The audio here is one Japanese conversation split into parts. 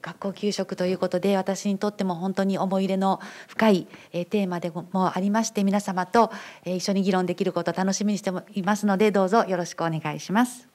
学校給食ということで私にとっても本当に思い入れの深い、えテーマでもありまして皆様と、え一緒に議論できることを楽しみにしていますのでどうぞよろしくお願いします。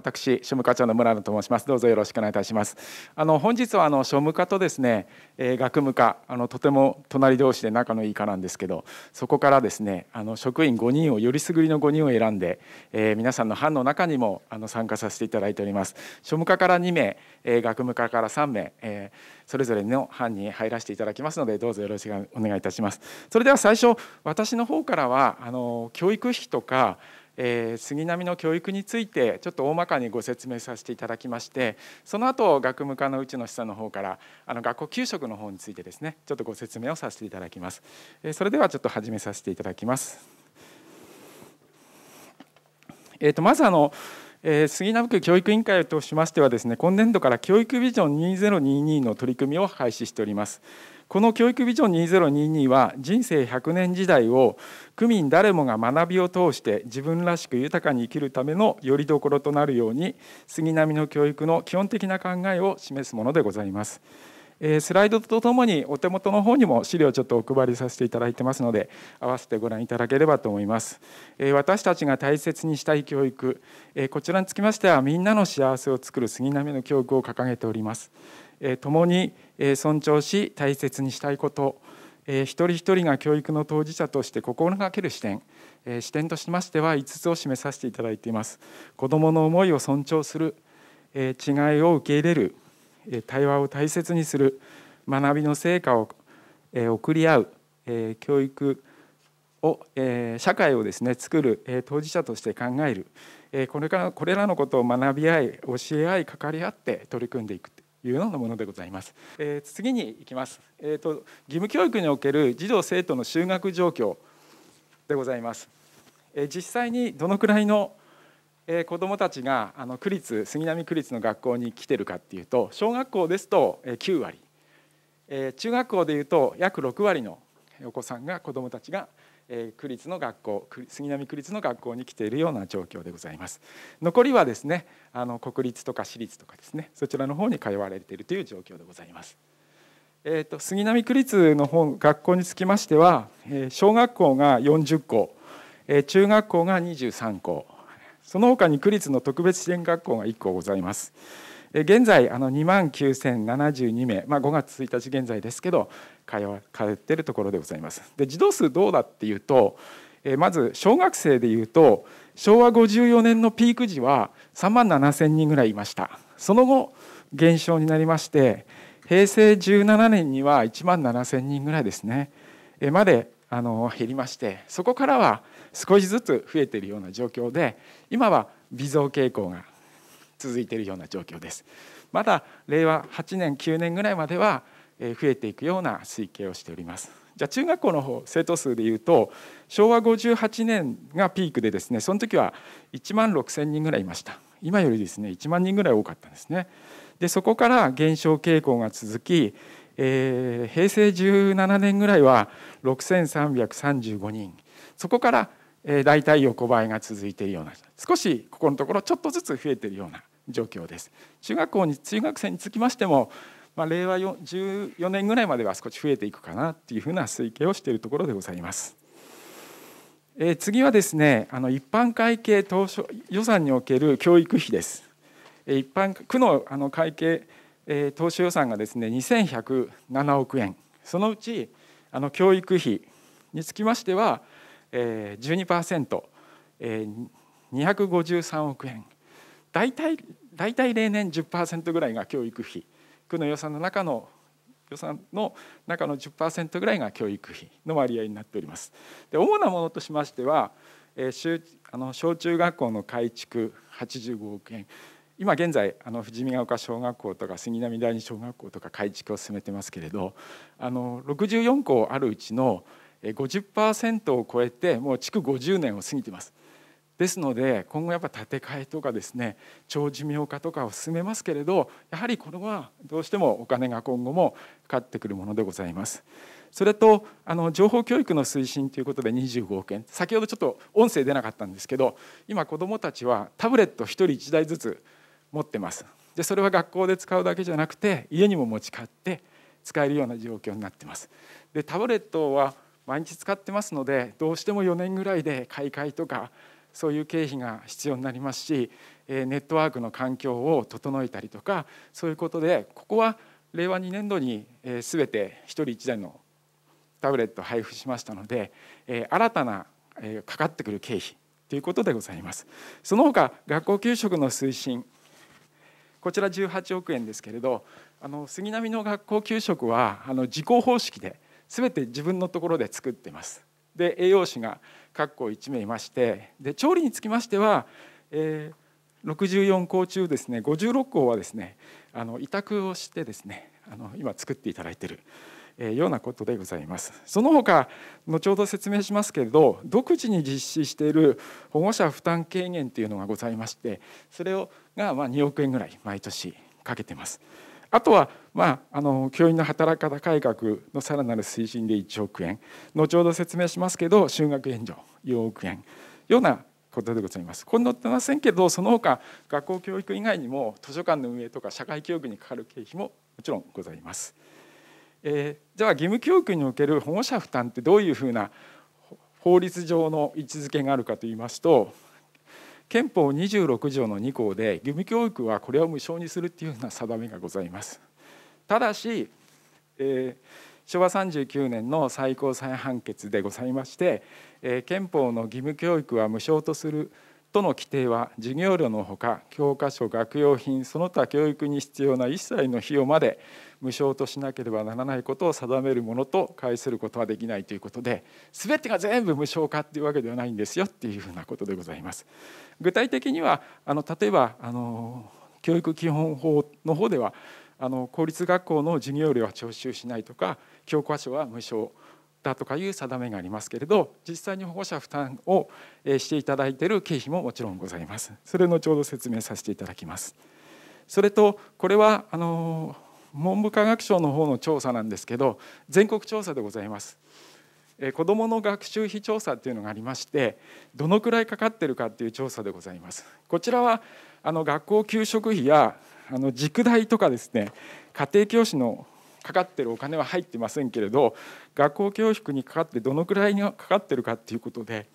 私庶務課長の村野と申しますどうぞよろしくお願いいたしますあの本日はあの庶務課とですね、えー、学務課あのとても隣同士で仲のいい課なんですけどそこからですねあの職員5人をよりすぐりの5人を選んで、えー、皆さんの班の中にもあの参加させていただいております庶務課から2名、えー、学務課から3名、えそれぞれの班に入らせていただきますのでどうぞよろしくお願いいたしますそれでは最初私の方からはあの教育費とかえー、杉並の教育についてちょっと大まかにご説明させていただきましてその後学務課の内野さんの方からあの学校給食の方についてですねちょっとご説明をさせていただきます、えー、それではちょっと始めさせていただきます、えー、とまずあのえー、杉並区教育委員会としましてはですね今年度から教育ビジョン2022の取り組みを開始しております。この教育ビジョン2022は人生100年時代を区民誰もが学びを通して自分らしく豊かに生きるためのよりどころとなるように杉並の教育の基本的な考えを示すものでございます。スライドとともにお手元の方にも資料をちょっとお配りさせていただいてますので合わせてご覧いただければと思います、私たちが大切にしたい教育、こちらにつきましてはみんなの幸せをつくる杉並の教育を掲げております共に尊重し大切にしたいこと一人一人が教育の当事者として心がける視点視点としましては5つを示させていただいています子どもの思いを尊重する違いを受け入れる対話を大切にする学びの成果を送り合う教育を社会をですね作る当事者として考えるこれからこれらのことを学び合い教え合いかかり合って取り組んでいくいうようなものでございます。えー、次に行きます、えーと。義務教育における児童生徒の就学状況でございます。えー、実際にどのくらいの、えー、子どもたちがあの区立杉並区立の学校に来てるかっていうと小学校ですと、え9割、えー、中学校でいうと約6割のお子さんが子どもたちがえ区立の学校杉並区立の学校に来ているような状況でございます残りはですねあの国立とか私立とかですねそちらの方に通われているという状況でございますえーと、杉並区立の方学校につきましては、え小学校が40校、え中学校が23校その他に区立の特別支援学校が1校ございます。現在あの2万9072名、まあ、5月1日現在ですけど通っているところでございます。で児童数どうだっていうとまず小学生でいうと昭和54年のピーク時は3万7,000人ぐらいいましたその後減少になりまして平成17年には1万7,000人ぐらいですねまであの減りましてそこからは少しずつ増えているような状況で今は微増傾向が続いているような状況ですまだ令和8年9年ぐらいまでは増えていくような推計をしておりますじゃあ中学校の方生徒数でいうと昭和58年がピークでですねその時は1万6千人ぐらいいました今よりですね1万人ぐらい多かったんですねでそこから減少傾向が続き、えー、平成17年ぐらいは6,335人そこからえ大体横ばいが続いているような少しここのところちょっとずつ増えているような状況です中学校に中学生につきましても、まあ、令和14年ぐらいまでは少し増えていくかなっていうふうな推計をしているところでございます。えー、次はですねあの一般会計当初予算における教育費です。え一般区のあの会計、えー、当初予算がですね2107億円そのうちあの教育費につきましては、えー、12%、えー、253億円大体大体例年10%ぐらいが教育費区の予算の中の予算の中の10%ぐらいが教育費の割合になっております。で主なものとしましては、えー、あの小中学校の改築85億円今現在あの富士見ヶ丘小学校とか杉並第二小学校とか改築を進めてますけれどあの64校あるうちの50%を超えてもう築50年を過ぎてます。ですので今後やっぱ建て替えとかですね長寿命化とかを進めますけれどやはりこれはどうしてもお金が今後もかかってくるものでございます。それとあの情報教育の推進ということで25億円先ほどちょっと音声出なかったんですけど今子どもたちはタブレット1人1台ずつ持ってますでそれは学校で使うだけじゃなくて家にも持ち帰って使えるような状況になってますでタブレットは毎日使ってますのでどうしても4年ぐらいで買い替えとかそういう経費が必要になりますしネットワークの環境を整えたりとかそういうことでここは令和2年度に全て1人1台のタブレット配布しましたので新たなかかってくる経費ということでございます。その他学校給食の推進こちら18億円ですけれどあの杉並の学校給食はあの自校方式で全て自分のところで作ってます。で栄養士が括弧1名いましてで調理につきましては、えー、64校中ですね56校はですねあの委託をしてですねあの今作っていただいている。えー、ようなことでございますその他後ほど説明しますけれど独自に実施している保護者負担軽減というのがございましてそれをがま2億円ぐらい毎年かけてます。あとは、まあ、あの教員の働き方改革のさらなる推進で1億円後ほど説明しますけど就学援助4億円ようなことでございます。これ載ってませんけどその他学校教育以外にも図書館の運営とか社会教育にかかる経費ももちろんございます。えー、じゃあ義務教育における保護者負担ってどういうふうな法律上の位置づけがあるかといいますと憲法26条の2項で義務教育はこれを無償にするというような定めがございます。ただし、えー昭和39年の最高裁判決でございまして、えー、憲法の義務教育は無償とするとの規定は授業料のほか教科書学用品その他教育に必要な一切の費用まで無償としなければならないことを定めるものと解することはできないということで全てが全部無償化っていうわけではないんですよっていうふうなことでございます。具体的にはあの例えばあの教育基本法の方ではあの公立学校の授業料は徴収しないとか教科書は無償だとかいう定めがありますけれど実際に保護者負担をしていただいている経費ももちろんございますそれのちょうど説明させていただきますそれとこれはあの文部科学省の方の調査なんですけど全国調査でございます子どもの学習費調査っていうのがありましてどのくらいかかってるかっていう調査でございますこちらはあの学校給食費やあの塾代とかですね家庭教師のかかってるお金は入ってませんけれど学校教育にかかってどのくらいにかかってるかっていうことで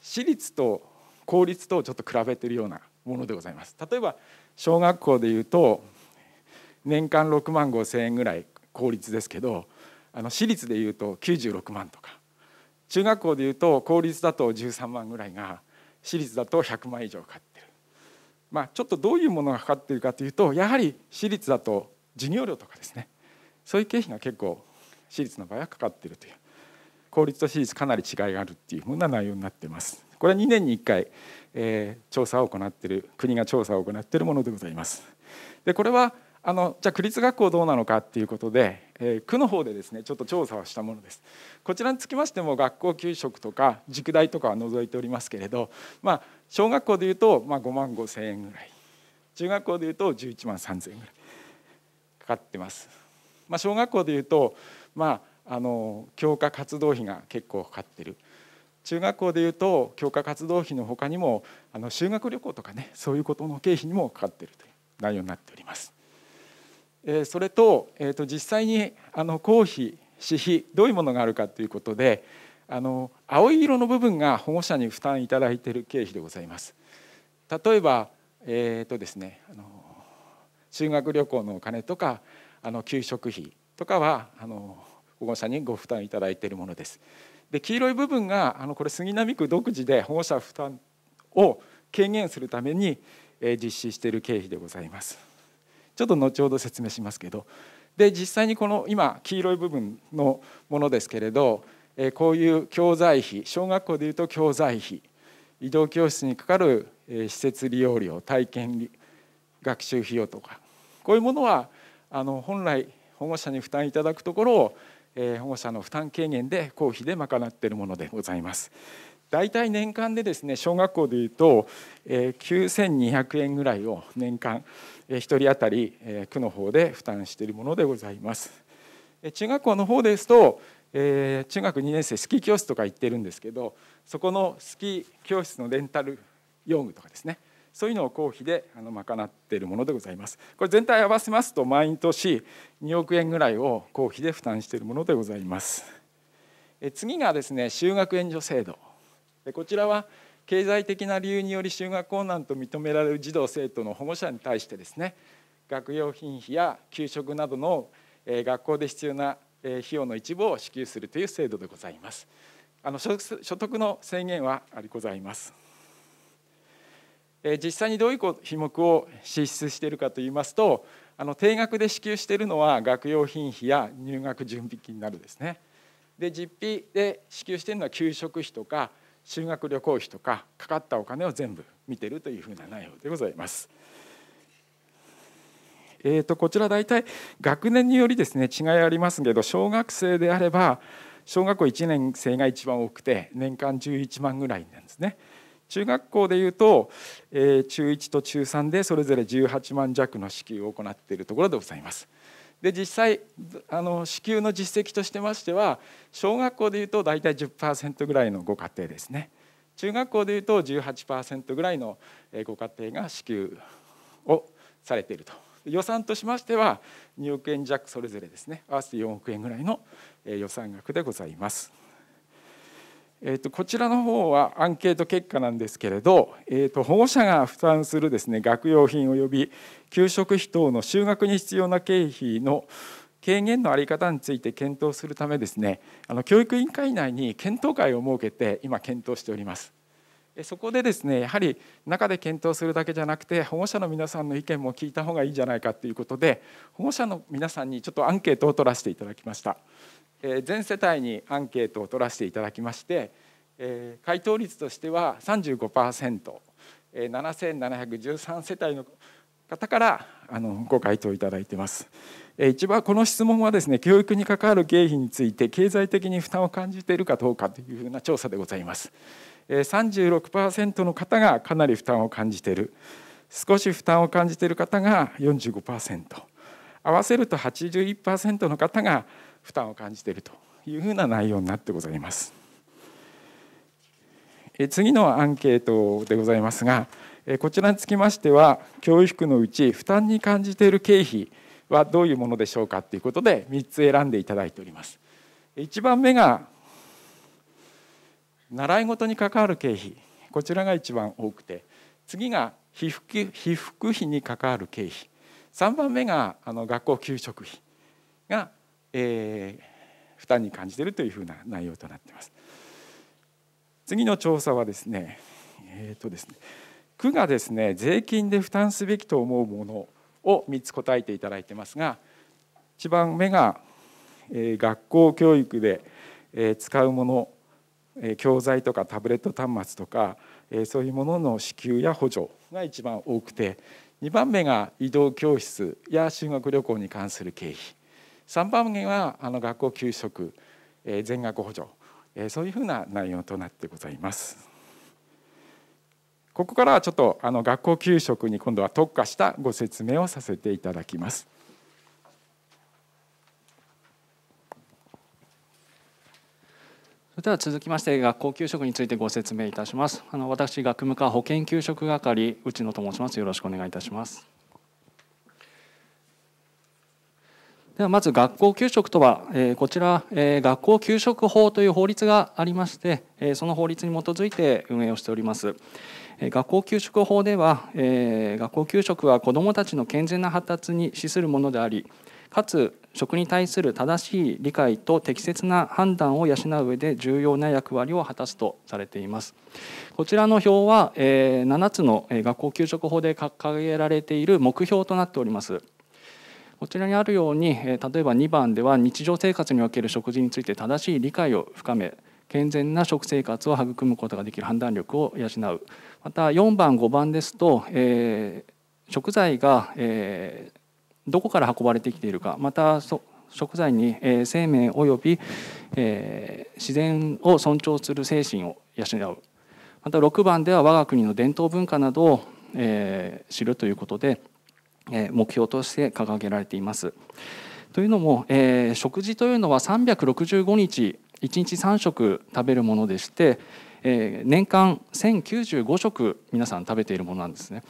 私立と公立とちょっと比べてるようなものでございます。例えば小学校でいうと年間6万5千円ぐらい公立ですけどあの私立でいうと96万とか中学校でいうと公立だと13万ぐらいが私立だと100万以上かかってる。まあ、ちょっとどういうものがかかっているかというとやはり私立だと授業料とかですねそういう経費が結構私立の場合はかかっているという公立と私立かなり違いがあるっていうふうな内容になってます。これは2年に1回、えー、調査を行っている国が調査を行っているものでございます。でこれはあのじゃあ区立学校どうなのかっていうことで、えー、区の方でですねちょっと調査をしたものですこちらにつきましても学校給食とか塾代とかは除いておりますけれど、まあ、小学校でいうと、まあ、5万5千円ぐらい中学校でいうと11万3千円ぐらいかかってます。まあ、小学校でいうと、まあ、あの教科活動費が結構かかってる中学校でいうと教科活動費のほかにもあの修学旅行とかねそういうことの経費にもかかってるという内容になっております。えー、それと,、えー、と実際にあの公費私費どういうものがあるかということであの青い色の部分が保護者に負担いただいている経費でございます。例えば、えーとですね、あの修学旅行のお金とかあの給食費とかはあの保護者にご負担いただいているものです。で黄色い部分があのこれ杉並区独自で保護者負担を軽減するために、え実施している経費でございます。ちょっと後ほど説明しますけどで実際にこの今黄色い部分のものですけれど、えこういう教材費小学校でいうと教材費移動教室にかかるえ施設利用料体験学習費用とかこういうものはあの本来保護者に負担いただくところを、えー、保護者の負担軽減で公費で賄っているものでございます。大体年間でですね小学校でいうと、えー、9200円ぐらいを年間、えー、1人当たり、えー、区の方で負担しているものでございます。えー、中学校の方ですと、えー、中学2年生スキー教室とか行ってるんですけどそこのスキー教室のレンタル用具とかですねそういうのを公費であの賄っているものでございます。これ全体合わせますと毎年2億円ぐらいを公費で負担しているものでございます。え次がですね就学援助制度でこちらは経済的な理由により就学困難と認められる児童生徒の保護者に対してですね学用品費や給食などの学校で必要な費用の一部を支給するという制度でございます。あの所得の制限はありございます。実際にどういう費目を支出しているかといいますとあの定額で支給しているのは学用品費や入学準備金になるですねで実費で支給しているのは給食費とか修学旅行費とかかかったお金を全部見てるというふうな内容でございます。えー、とこちら大体学年によりですね違いありますけど小学生であれば小学校1年生が一番多くて年間11万ぐらいなんですね。中学校でいうと、えー、中1と中3でそれぞれ18万弱の支給を行っているところでございます。で実際あの支給の実績としてましては小学校でいうと大体10%ぐらいのご家庭ですね中学校でいうと18%ぐらいのご家庭が支給をされていると予算としましては2億円弱それぞれですね合わせて4億円ぐらいの予算額でございます。えー、とこちらの方はアンケート結果なんですけれど、えー、と保護者が負担するですね学用品及び給食費等の就学に必要な経費の軽減の在り方について検討するためですねあの教育委員会内に検討会を設けて今検討しております。そこでですねやはり中で検討するだけじゃなくて保護者の皆さんの意見も聞いた方がいいんじゃないかということで保護者の皆さんにちょっとアンケートを取らせていただきました。全世帯にアンケートを取らせていただきまして、回答率としては3 5 7 7 1 3世帯の方からあのご回答いただいています。一番この質問はですね教育に関わる経費について経済的に負担を感じているかどうかというふうな調査でございます36%の方がかなり負担を感じている少し負担を感じている方が45%合わせると81%の方が負担を感じているというふうな内容になってございます。次のアンケートでございますがこちらにつきましては教育のうち負担に感じている経費はどういうものでしょうかということで3つ選んでいただいております。1番目が習い事に関わる経費こちらが一番多くて次が被服被服費に関わる経費3番目があの学校給食費がえー、負担に感じているというふうな内容となっています。次の調査はですね,、えーとですね区がですね税金で負担すべきと思うものを3つ答えていただいてますが1番目が、えー、学校教育で、えー、使うもの、えー、教材とかタブレット端末とか、えー、そういうものの支給や補助が一番多くて2番目が移動教室や修学旅行に関する経費3番目はあの学校給食、え全額補助、えそういうふうな内容となってございます。ここからはちょっとあの学校給食に今度は特化したご説明をさせていただきます。それでは続きまして学校給食についてご説明いたします。あの私学務課保健給食係内野と申します。よろしくお願いいたします。ではまず学校給食とは、えこちら、え学校給食法という法律がありまして、えその法律に基づいて運営をしております。え学校給食法では、え学校給食は子どもたちの健全な発達に資するものでありかつ食に対する正しい理解と適切な判断を養う上で重要な役割を果たすとされていますこちらの表はえ7つの学校給食法で掲げられている目標となっておりますこちらにあるように例えば2番では日常生活における食事について正しい理解を深め健全な食生活を育むことができる判断力を養うまた4番5番ですと、えー、食材が、えー、どこから運ばれてきているかまた食材に、えー、生命および、えー、自然を尊重する精神を養うまた6番では我が国の伝統文化などを、えー、知るということで目標として掲げられています。というのも、えー、食事というのは365日1日3食食べるものでして、えー、年間1095食皆さん食べているものなんですね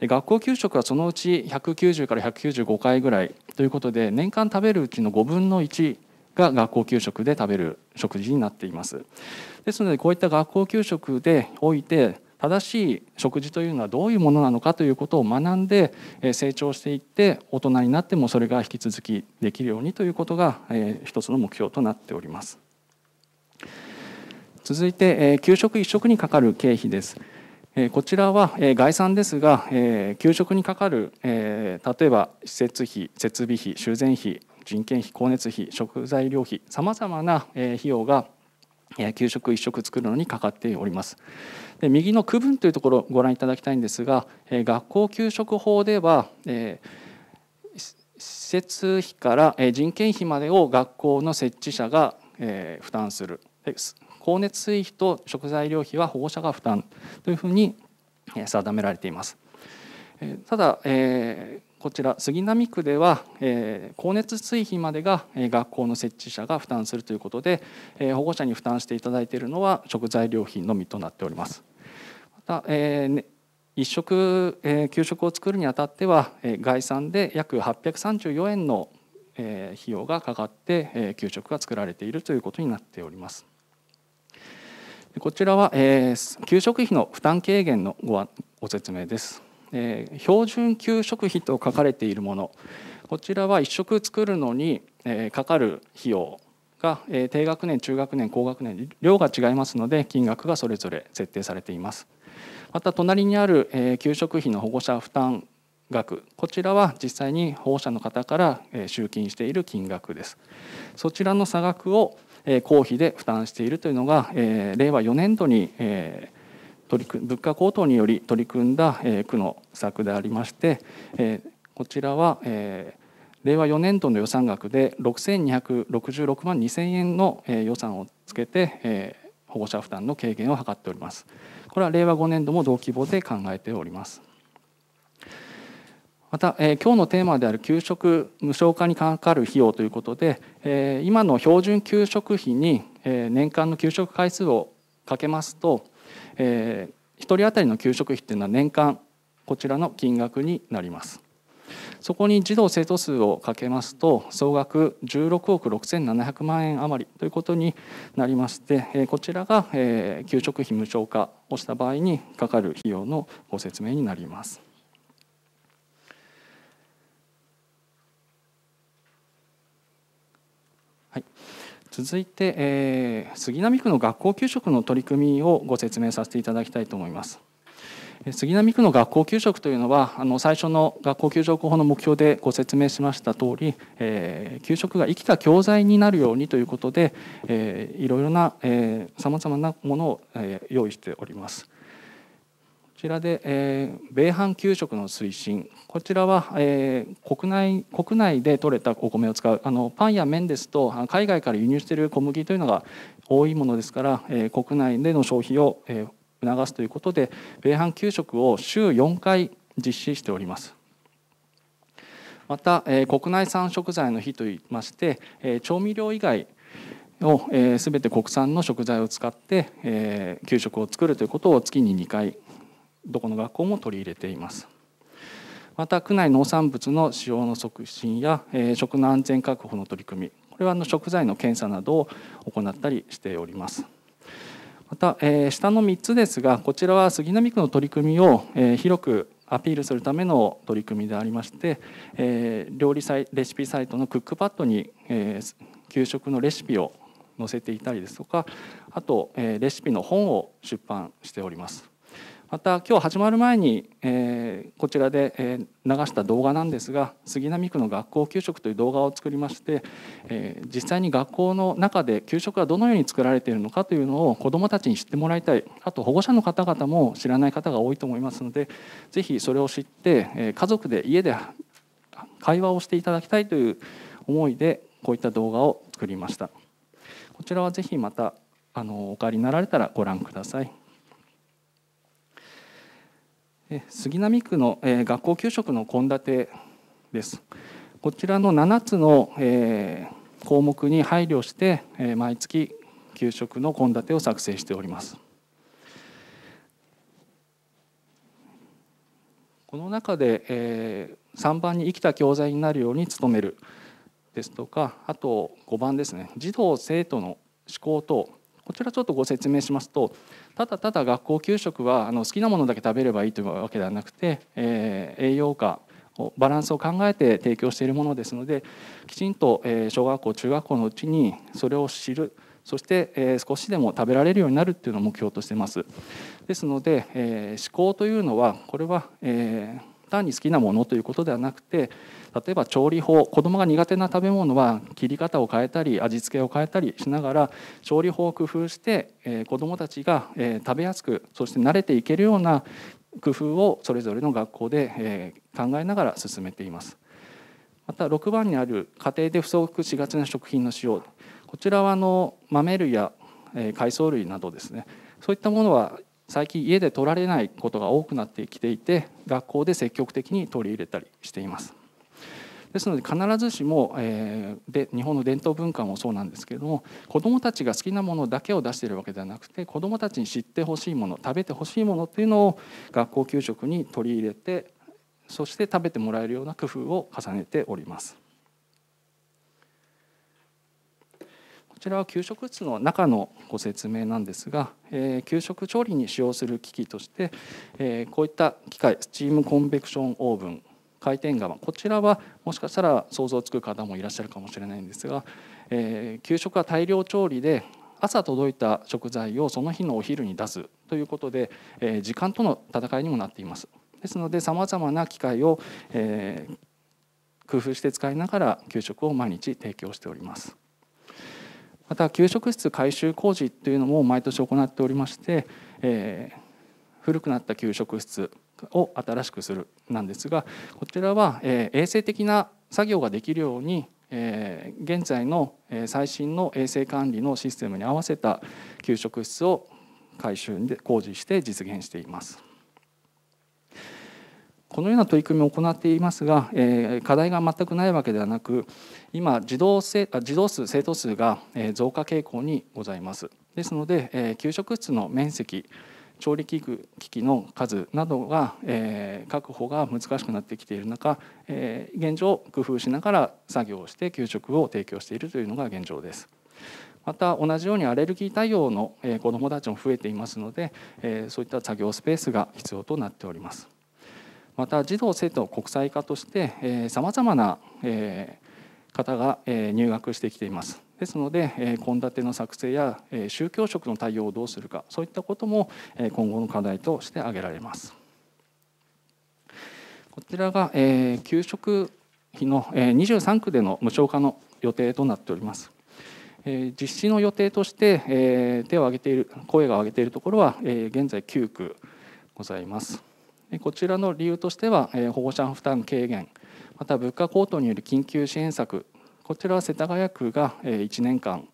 で学校給食はそのうち190から195回ぐらいということで年間食べるうちの5分の1が学校給食で食べる食事になっていますですのでこういった学校給食でおいて正しい食事というのはどういうものなのかということを学んで成長していって大人になってもそれが引き続きできるようにということが一つの目標となっております続いて給食一食にかかる経費ですこちらは概算ですが給食にかかる例えば施設費設備費修繕費人件費光熱費食材料費さまざまな費用が給食一食作るのにかかっております。で右の区分というところをご覧いただきたいんですが、え学校給食法では、え施設費から人件費までを学校の設置者が、え負担する光熱水費と食材料費は保護者が負担というふうに定められています。ただ、えこちら杉並区では、え光熱水費までが学校の設置者が負担するということで、え保護者に負担していただいているのは食材料費のみとなっております。た、えー、一食、えー、給食を作るにあたっては、えー、概算で約834円の、えー、費用がかかって、えー、給食が作られているということになっております。こちらは、えー、給食費の負担軽減のごご説明です、えー。標準給食費と書かれているもの、こちらは一食作るのに、えー、かかる費用が、えー、低学年、中学年、高学年、量が違いますので、金額がそれぞれ設定されています。また隣にある、給食費の保護者負担額こちらは実際に保護者の方から集金している金額ですそちらの差額を公費で負担しているというのが令和4年度に取り組物価高騰により取り組んだ区の施策でありましてこちらは令和4年度の予算額で6266万2000円の予算をつけて保護者負担の軽減を図っております。これは令和5年度も同規模で考えております。また、えー、今日のテーマである給食無償化にかかる費用ということで、えー、今の標準給食費に、えー、年間の給食回数をかけますと、えー、1人当たりの給食費というのは年間こちらの金額になります。そこに児童生徒数をかけますと総額16億6700万円余りということになりましてこちらが給食費無償化をした場合にかかる費用のご説明になります。はい続いて、えー、杉並区の学校給食の取り組みをご説明させていただきたいと思います。杉並区の学校給食というのはあの最初の学校給食法の目標でご説明しました通り、えー、給食が生きた教材になるようにということで、えー、いろいろなさまざまなものを、えー、用意しております。こちらで、えー、米飯給食の推進こちらは、えー、国内国内で取れたお米を使うあのパンや麺ですと海外から輸入している小麦というのが多いものですから、えー、国内での消費を、えー、促すということで米飯給食を週4回実施しておりますまた、え国内産食材の日といいまして、え調味料以外を、え全て国産の食材を使って、え給食を作るということを月に2回どこの学校も取り入れていますまた区内農産物の使用の促進や、え食の安全確保の取り組みこれはの食材の検査などを行ったりしております。また、えー、下の3つですがこちらは杉並区の取り組みを、えー、広くアピールするための取り組みでありまして、えー、料理サイレシピサイトのクックパッドに、えー、給食のレシピを載せていたりですとかあと、えー、レシピの本を出版しております。また今日始まる前に、えー、こちらで、え流した動画なんですが杉並区の学校給食という動画を作りまして、えー、実際に学校の中で給食がどのように作られているのかというのを子どもたちに知ってもらいたいあと保護者の方々も知らない方が多いと思いますのでぜひそれを知って、え家族で家で会話をしていただきたいという思いでこういった動画を作りましたこちらはぜひまたあのお帰りになられたらご覧ください。杉並区の学校給食の献立です。こちらの7つの項目に配慮して毎月給食の献立を作成しております。この中で3番に生きた教材になるように努めるですとかあと5番ですね児童生徒の思考等こちらちょっとご説明しますとただただ学校給食はあの好きなものだけ食べればいいというわけではなくて、えー、栄養価バランスを考えて提供しているものですのできちんと小学校中学校のうちにそれを知るそして少しでも食べられるようになるっていうのを目標としてますですので思考というのはこれは単に好きなものということではなくて例えば調理法子どもが苦手な食べ物は切り方を変えたり味付けを変えたりしながら調理法を工夫して、え子どもたちが、え食べやすくそして慣れていけるような工夫をそれぞれの学校で、え考えながら進めています。また6番にある家庭で不足しがちな食品の使用こちらはあの豆類や海藻類などですねそういったものは最近家で取られないことが多くなってきていて学校で積極的に取り入れたりしています。ですので必ずしも、えー、で日本の伝統文化もそうなんですけれども子どもたちが好きなものだけを出しているわけではなくて子どもたちに知ってほしいもの食べてほしいものというのを学校給食に取り入れてそして食べてもらえるような工夫を重ねております。こちらは給食室の中のご説明なんですが、えー、給食調理に使用する機器として、えー、こういった機械スチームコンベクションオーブン回転釜こちらはもしかしたら想像つく方もいらっしゃるかもしれないんですが、えー、給食は大量調理で朝届いた食材をその日のお昼に出すということで、えー、時間との戦いにもなっています。ですのでさまざまな機会を、えー、工夫して使いながら給食を毎日提供しております。また給食室改修工事というのも毎年行っておりまして、えー、古くなった給食室を新しくするなんですがこちらは、え衛生的な作業ができるように、え現在の最新の衛生管理のシステムに合わせた給食室を改修で工事して実現しています。このような取り組みを行っていますが、え課題が全くないわけではなく今児童生児童数生徒数が増加傾向にございますですので、え給食室の面積調理器具機器の数などが、えー、確保が難しくなってきている中、えー、現状工夫しながら作業をして給食を提供しているというのが現状です。また同じようにアレルギー対応の子どもたちも増えていますのでそういった作業スペースが必要となっておりますまた児童生徒国際化としてさまざまな方が入学してきていますですので献立の作成や宗教色の対応をどうするかそういったことも今後の課題として挙げられます。こちらが給食費の23区での無償化の予定となっております。実施の予定として手を挙げている声が上げているところは現在9区ございます。こちらの理由としては保護者負担軽減また物価高騰による緊急支援策こちらは世田谷区が1年間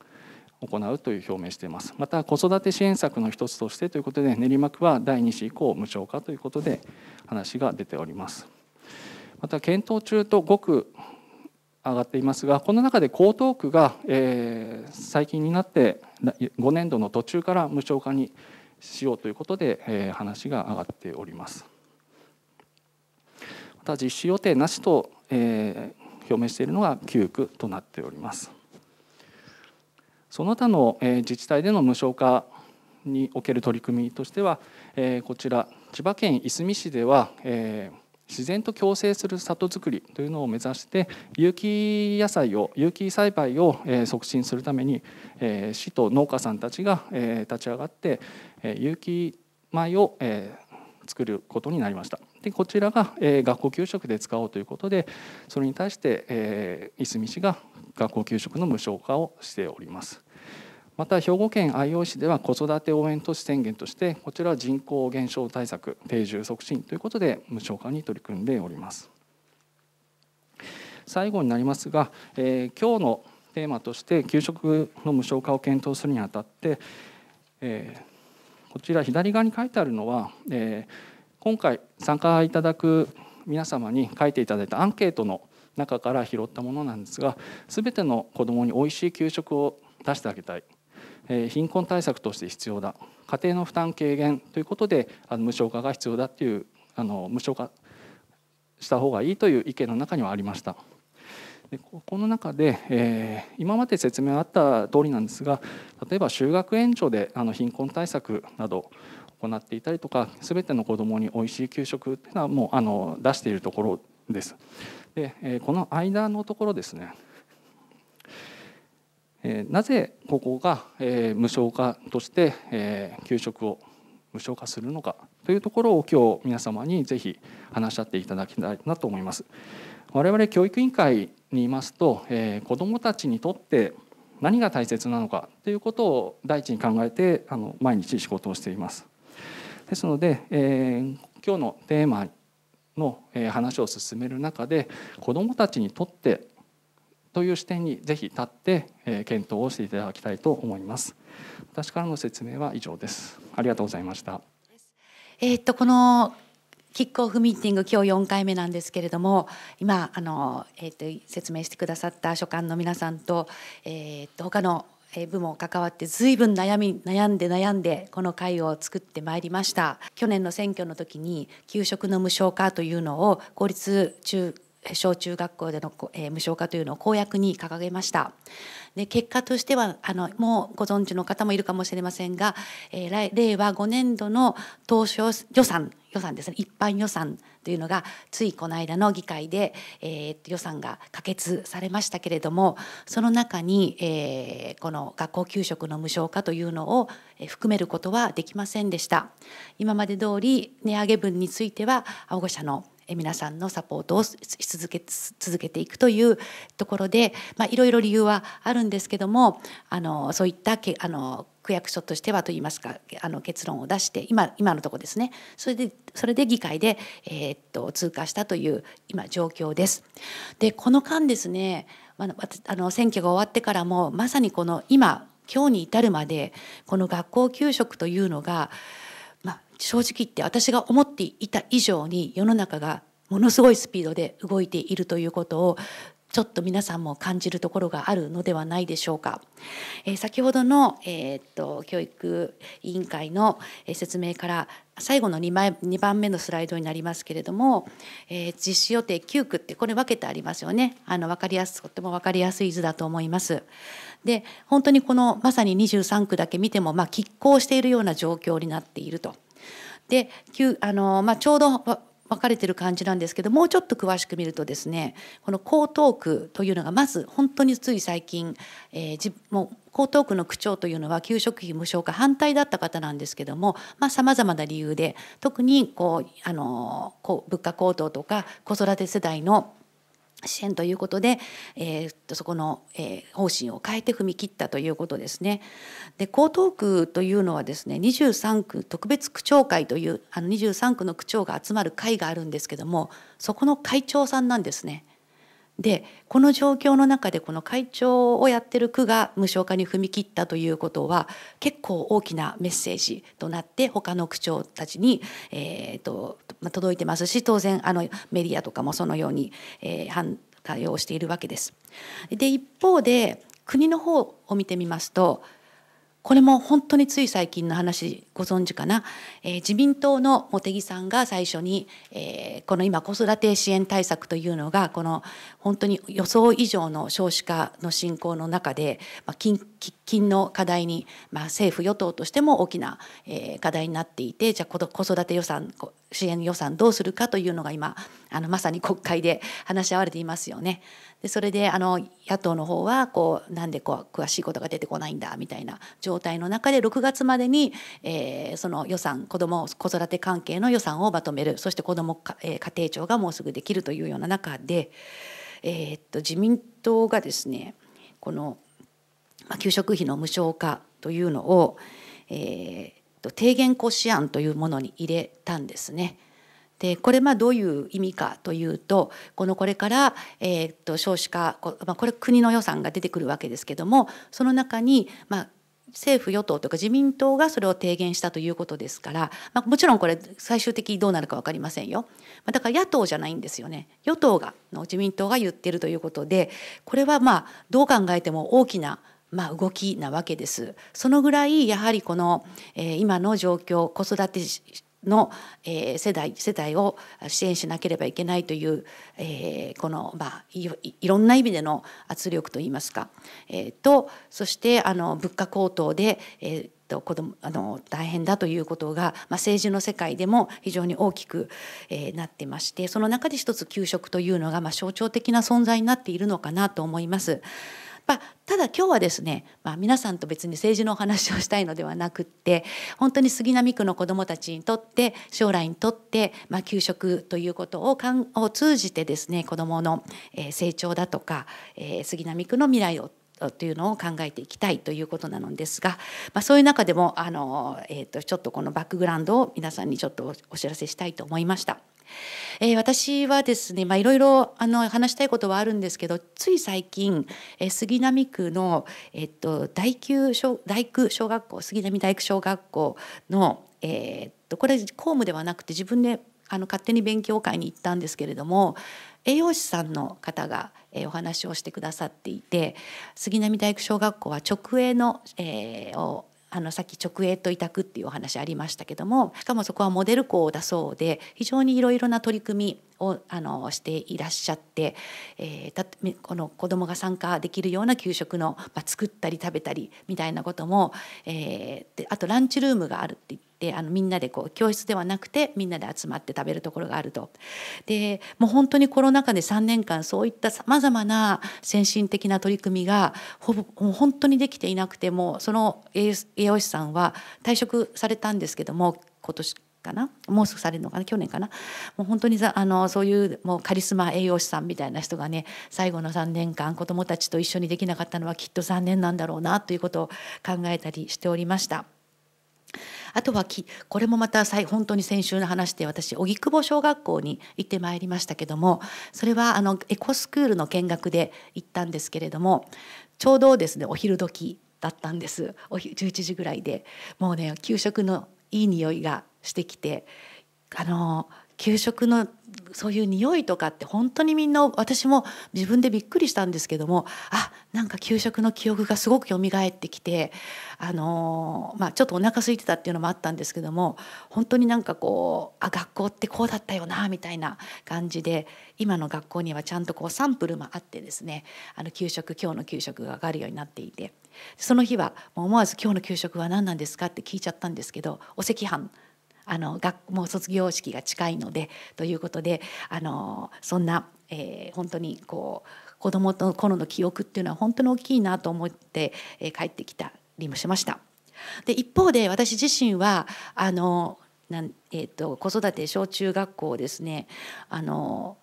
行うという表明していますまた子育て支援策の一つとしてということで練馬区は第2子以降無償化ということで話が出ておりますまた検討中とごく上がっていますがこの中で江東区が、えー、最近になって5年度の途中から無償化にしようということで、えー、話が上がっておりますまた実施予定なしと、えー表明しているのが9区となっております。その他の自治体での無償化における取り組みとしては、こちら、千葉県いすみ市では、自然と共生する里づくりというのを目指して有機野菜を有機栽培を促進するために市と農家さんたちが立ち上がって有機米を作ることになりましたでこちらが、え学校給食で使おうということでそれに対して、えいすみ市が学校給食の無償化をしております。また兵庫県相生市では子育て応援都市宣言としてこちらは人口減少対策定住促進ということで無償化に取り組んでおります最後になりますが、えー、今日のテーマとして給食の無償化を検討するにあたって、えー、こちら左側に書いてあるのは、えー今回参加いただく皆様に書いていただいたアンケートの中から拾ったものなんですが全ての子どもにおいしい給食を出してあげたい、えー、貧困対策として必要だ家庭の負担軽減ということであの無償化が必要だっていうあの無償化した方がいいという意見の中にはありました。でこの中で、えー、今まで説明あった通りなんですが例えば就学援助であの貧困対策など行っていたりとか全ての子どもにおいしい給食っていうのはもうあの出しているところです。で、えこの間のところですね、えなぜここが、え無償化として、え給食を無償化するのかというところを今日皆様にぜひ話し合っていただきたいなと思います。我々教育委員会にいますと、え子どもたちにとって何が大切なのかということを第一に考えてあの毎日仕事をしています。ですので、えー、今日のテーマの話を進める中で子どもたちにとってという視点にぜひ立って検討をしていただきたいと思います。私からの説明は以上です。ありがとうございました。えっとこのキックオフミーティング今日4回目なんですけれども今あの、えー、っと説明してくださった所管の皆さんと,、えー、っと他の部門関わって随分悩み悩んで悩んでこの会を作ってまいりました去年の選挙の時に給食の無償化というのを公立中小中学校での、え無償化というのを公約に掲げましたで結果としてはあのもうご存知の方もいるかもしれませんが、えー、令和5年度の当初予算予算ですね一般予算というのがついこの間の議会で、えー、予算が可決されましたけれどもその中に、えー、この学校給食の無償化というのを含めることはできませんでした今まで通り値上げ分については保護者の皆さんのサポートをし続け続けていくというところで、まあ、いろいろ理由はあるんですけどもあのそういったけあの区役所としてはといいますかあの結論を出して今今のところですねそれでそれで議会で、えー、っと通過したという今状況です。でこの間ですねあの選挙が終わってからもまさにこの今今日に至るまでこの学校給食というのが正直言って私が思っていた以上に世の中がものすごいスピードで動いているということをちょっと皆さんも感じるところがあるのではないでしょうか。えー、先ほどの、えー、っと教育委員会の説明から最後の 2, 枚2番目のスライドになりますけれども、えー、実施予定9区ってこれ分けてありますよねあの分かりやすとても分かりやすい図だと思います。で本当にこのまさに23区だけ見ても、まあ、拮抗しているような状況になっていると。であの、まあ、ちょうど分かれてる感じなんですけどもうちょっと詳しく見るとですねこの江東区というのがまず本当につい最近、えー、もう江東区の区長というのは給食費無償化反対だった方なんですけどもさまざ、あ、まな理由で特にこうあのこう物価高騰とか子育て世代の支援ということで、えー、とそこの、えー、方針を変えて踏み切ったということですね。で江東区というのはですね23区特別区長会というあの23区の区長が集まる会があるんですけどもそこの会長さんなんですね。でこの状況の中でこの会長をやってる区が無償化に踏み切ったということは結構大きなメッセージとなって他の区長たちに、えーとま届いてますし当然あのメディアとかもそのように、えー、対をしているわけです。で一方で国の方を見てみますとこれも本当につい最近の話ご存知かな、えー、自民党の茂木さんが最初に、えー、この今子育て支援対策というのがこの本当に予想以上の少子化の進行の中で、まあ、喫緊の課題に、まあ、政府与党としても大きな、えー、課題になっていてじゃあ子育て予算支援予算どうするかというのが今あのまさに国会で話し合われていますよね。でそれであの野党の方はこうなんでこう詳しいことが出てこないんだみたいな状態の中で6月までに、えー、その予算子ども子育て関係の予算をまとめるそして子ども、え家庭庁がもうすぐできるというような中で、えー、っと自民党がですねこの、まあ、給食費の無償化というのを、えー、と提言骨子案というものに入れたんですね。でこれまあどういう意味かというとこのこれから、えー、と少子化こ,、まあ、これ国の予算が出てくるわけですけどもその中に、まあ、政府与党とか自民党がそれを提言したということですから、まあ、もちろんこれ最終的にどうなるか分かりませんよ、まあ、だから野党じゃないんですよね与党がの自民党が言ってるということでこれはまあどう考えても大きなまあ、動きなわけです。そのぐらいやはりこの、えー、今の状況子育ての、世代世代を支援しなければいけないという、この、まあ、いろんな意味での圧力といいますか、とそしてあの物価高騰で、子どあの大変だということが、政治の世界でも非常に大きく、なってましてその中で一つ給食というのが、象徴的な存在になっているのかなと思います。まあ、ただ今日はですね、まあ、皆さんと別に政治のお話をしたいのではなくって本当に杉並区の子どもたちにとって将来にとって、まあ、給食ということをかんを通じてですね子どもの成長だとか、えー、杉並区の未来をというのを考えていきたいということなのですが、まあ、そういう中でもあの、えーと、ちょっとこのバックグラウンドを皆さんにちょっとお知らせしたいと思いました。えー、私はですね、まいろいろあの話したいことはあるんですけどつい最近、えー、杉並区の、えっと、大久小大工小学校杉並大工小学校の、えー、っとこれ公務ではなくて自分であの勝手に勉強会に行ったんですけれども栄養士さんの方が、えー、お話をしてくださっていて杉並大工小学校は直営の、えー、をあのさっき直営と委託っていうお話ありましたけどもしかもそこはモデル校だそうで非常にいろいろな取り組みをあのしていらっしゃって、えー、この子どもが参加できるような給食の、まあ、作ったり食べたりみたいなことも、えー、であとランチルームがあるって言って。あのみんなでこう教室ではなくてみんなで集まって食べるところがあると。でもう本当にコロナ禍で3年間そういったさまざまな先進的な取り組みがほぼもう本当にできていなくてもその栄養士さんは退職されたんですけども今年かなもうすぐされるのかな去年かなもう本当にあのそういうもうカリスマ栄養士さんみたいな人がね最後の3年間子どもたちと一緒にできなかったのはきっと残念なんだろうなということを考えたりしておりました。あとはきこれもまた本当に先週の話で私荻窪小学校に行ってまいりましたけどもそれはあのエコスクールの見学で行ったんですけれどもちょうどですねお昼時だったんですお11時ぐらいでもうね給食のいい匂いがしてきてあの給食のそういう匂いとかって本当にみんな私も自分でびっくりしたんですけどもあなんか給食の記憶がすごく蘇ってきてあのまあ、ちょっとお腹空いてたっていうのもあったんですけども本当になんかこうあ学校ってこうだったよなみたいな感じで今の学校にはちゃんとこうサンプルもあってですねあの給食今日の給食が上がるようになっていてその日は思わず「今日の給食は何なんですか?」って聞いちゃったんですけどお赤飯あの学もう卒業式が近いのでということであのそんな、えー、本当にこう子どもの頃の記憶っていうのは本当に大きいなと思って、えー、帰ってきたりもしました。で一方で私自身はあのなんえーと、子育て小中学校ですねあの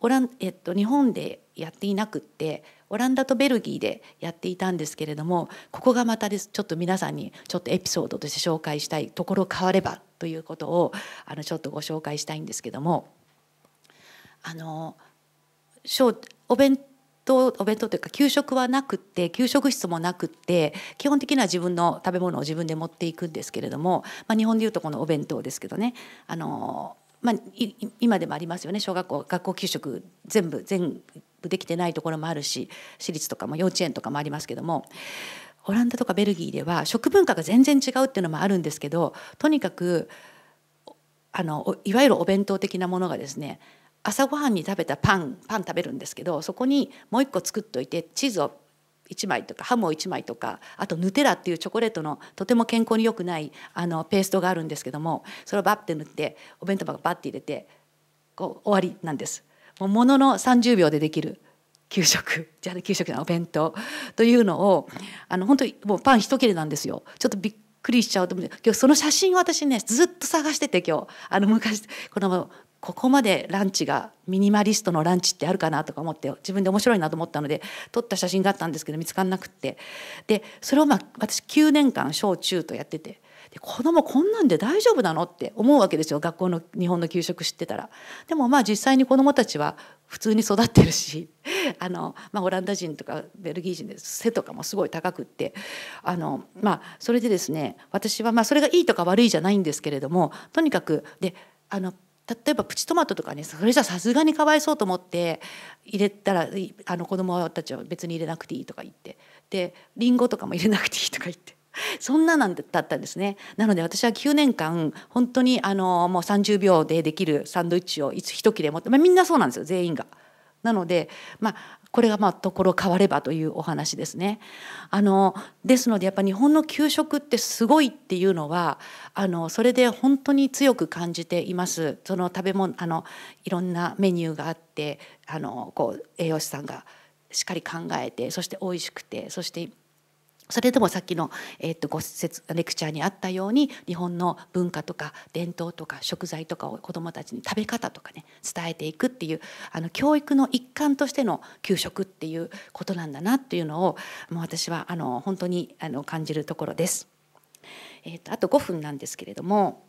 おらん、えーと日本でやっていなくってオランダとベルギーでやっていたんですけれどもここがまたですちょっと皆さんにちょっとエピソードとして紹介したいところ変わればということをあのちょっとご紹介したいんですけどもあのお弁当お弁当というか給食はなくって給食室もなくって基本的には自分の食べ物を自分で持っていくんですけれども、まあ、日本でいうとこのお弁当ですけどねあのまあ、今でもありますよね小学校学校給食全部全プできてないところもあるし私立とかも幼稚園とかもありますけどもオランダとかベルギーでは食文化が全然違うっていうのもあるんですけどとにかくあのいわゆるお弁当的なものがですね朝ごはんに食べたパンパン食べるんですけどそこにもう一個作っといてチーズを1枚とかハムを1枚とかあとヌテラっていうチョコレートのとても健康に良くないあのペーストがあるんですけどもそれをバッて塗ってお弁当箱バッて入れてこう終わりなんです。もうものの30秒でできる給食じゃあ給食のお弁当というのをあの本当にもうパン一切れなんですよちょっとびっくりしちゃうと思って今日その写真を私ねずっと探してて今日あの昔このここまでランチがミニマリストのランチってあるかなとか思って自分で面白いなと思ったので撮った写真があったんですけど見つからなくってでそれをまあ私9年間小中とやっててで子供こんなんで大丈夫なのって思うわけですよ学校の日本の給食知ってたら。でもまあ実際に子供たちは普通に育ってるし あの、まあ、オランダ人とかベルギー人で背とかもすごい高くってあの、まあ、それでですね私はまあそれがいいとか悪いじゃないんですけれどもとにかくであの例えばプチトマトとかねそれじゃさすがにかわいそうと思って入れたらあの子供たちは別に入れなくていいとか言ってでりんごとかも入れなくていいとか言って そんななんだったんですね。なので私は9年間本当にあのもう30秒でできるサンドイッチをいつ一切れ持って、まあ、みんなそうなんですよ全員が。なので、まあ、これがまあところ変わればというお話ですね。あのですのでやっぱ日本の給食ってすごいっていうのはあのそれで本当に強く感じています。その食べ物あのいろんなメニューがあってあのこう栄養士さんがしっかり考えてそして美味しくてそしてそれでもさっきの、えー、とご説レクチャーにあったように日本の文化とか伝統とか食材とかを子どもたちに食べ方とかね伝えていくっていうあの教育の一環としての給食っていうことなんだなっていうのをもう私はあの本当にあの感じるところです。えーと、あと5分なんですけれども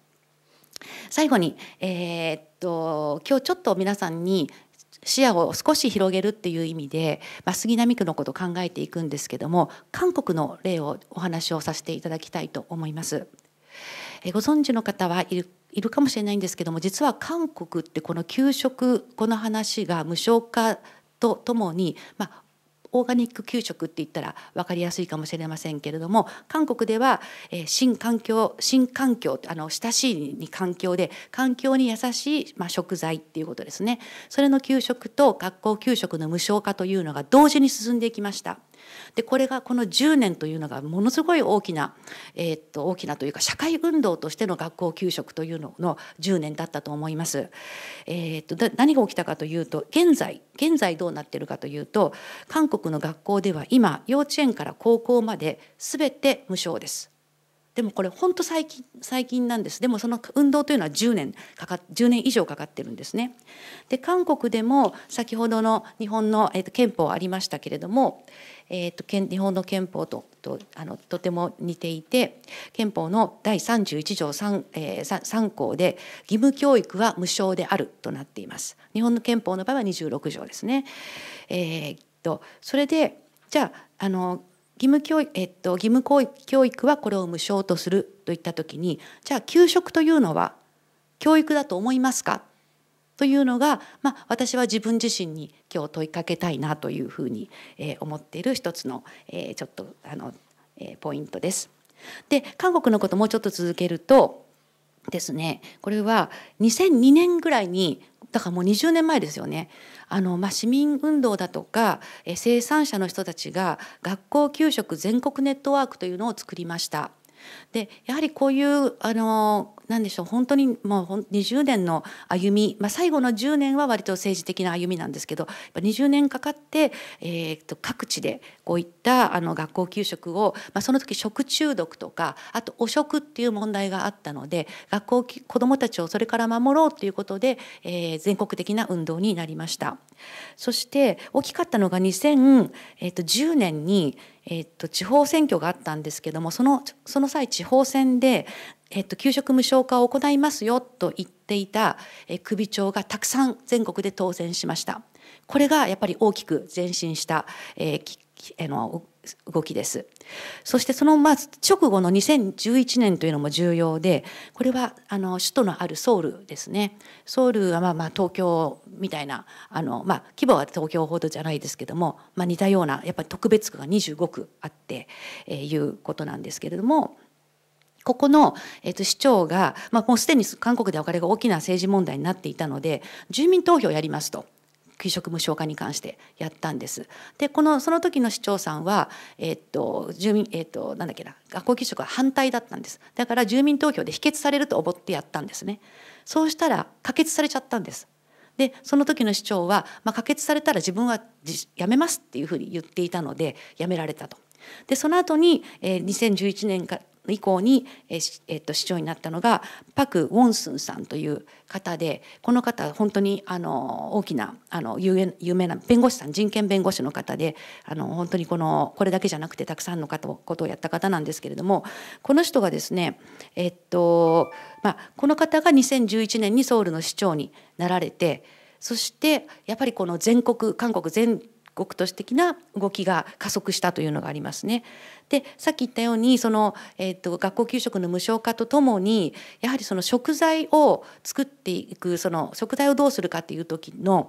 最後に、えー、っと今日ちょっと皆さんに視野を少し広げるっていう意味で、まあ、杉並区のことを考えていくんですけども韓国の例をお話をさせていただきたいと思います。ご存知の方はいるいるかもしれないんですけども実は韓国ってこの給食この話が無償化とともに、まあ、オーガニック給食って言ったら分かりやすいかもしれませんけれども韓国では、え新環境新環境あの親しいに環境で環境に優しい、まあ、食材っていうことですねそれの給食と学校給食の無償化というのが同時に進んでいきました。でこれがこの10年というのがものすごい大きな、えー、っと大きなというか社会運動としての学校給食というのの10年だったと思います。えー、っと何が起きたかというと現在現在どうなってるかというと韓国の学校では今幼稚園から高校まで全て無償です。でもこれ本当最近最近なんですでもその運動というのは10年かか10年以上かかってるんですね。で韓国でも先ほどの日本の、えと憲法ありましたけれども、えーと、と日本の憲法ととあのとても似ていて憲法の第31条 3,、えー、3項で義務教育は無償であるとなっています。日本の憲法の場合は26条ですね。えーと、それでじゃああの義務教育、えっと、義務教育はこれを無償とするといったときにじゃあ給食というのは教育だと思いますかというのが、まあ、私は自分自身に今日問いかけたいなというふうに、えー、思っている一つの、えー、ちょっとあの、えー、ポイントです。で韓国のこともうちょっと続けるとですねこれは2002年ぐらいにだからもう20年前ですよねあの、まあ、市民運動だとか、え生産者の人たちが学校給食全国ネットワークというのを作りました。でやはりこういうあの何でしょう本当にもう20年の歩み、まあ、最後の10年は割と政治的な歩みなんですけど20年かかって、えー、と各地でこういったあの学校給食を、まあ、その時食中毒とかあと汚職っていう問題があったので学校子どもたちをそれから守ろうということで、えー、全国的な運動になりました。そして大きかったのが2010年にえっと、地方選挙があったんですけどもそのその際地方選で、えっと、給食無償化を行いますよと言っていた、え首長がたくさん全国で当選しました。これがやっぱり大きく前進した、えー、の動きです。そしてそのまあ直後の2011年というのも重要でこれはあの首都のあるソウルですねソウルはまあまあ東京みたいなあの、まあ、規模は東京ほどじゃないですけども、まあ、似たようなやっぱり特別区が25区あって、えいうことなんですけれども。ここの、えっと、市長が、まあ、もうすでに韓国ではこれが大きな政治問題になっていたので住民投票をやりますと給食無償化に関してやったんです。でこのその時の市長さんは、えー、っと住民えー、っとなんだっけな学校給食は反対だったんです。だから住民投票で否決されると思ってやったんですね。そうしたら可決されちゃったんです。でその時の市長は、まあ、可決されたら自分は辞めますっていうふうに言っていたので辞められたと。でその後に、えー、2011年か以降に、えっと、市長になったのがパク・ウォンスンさんという方でこの方本当にあの大きなあの有名な弁護士さん人権弁護士の方であの本当にこのこれだけじゃなくてたくさんの方ことをやった方なんですけれどもこの人がですね、えっとまあ、この方が2011年にソウルの市長になられてそしてやっぱりこの全国韓国全国都市的な動きが加速したというのがありますね。でさっき言ったようにその、えーと、学校給食の無償化とともにやはりその食材を作っていくその食材をどうするかっていう時の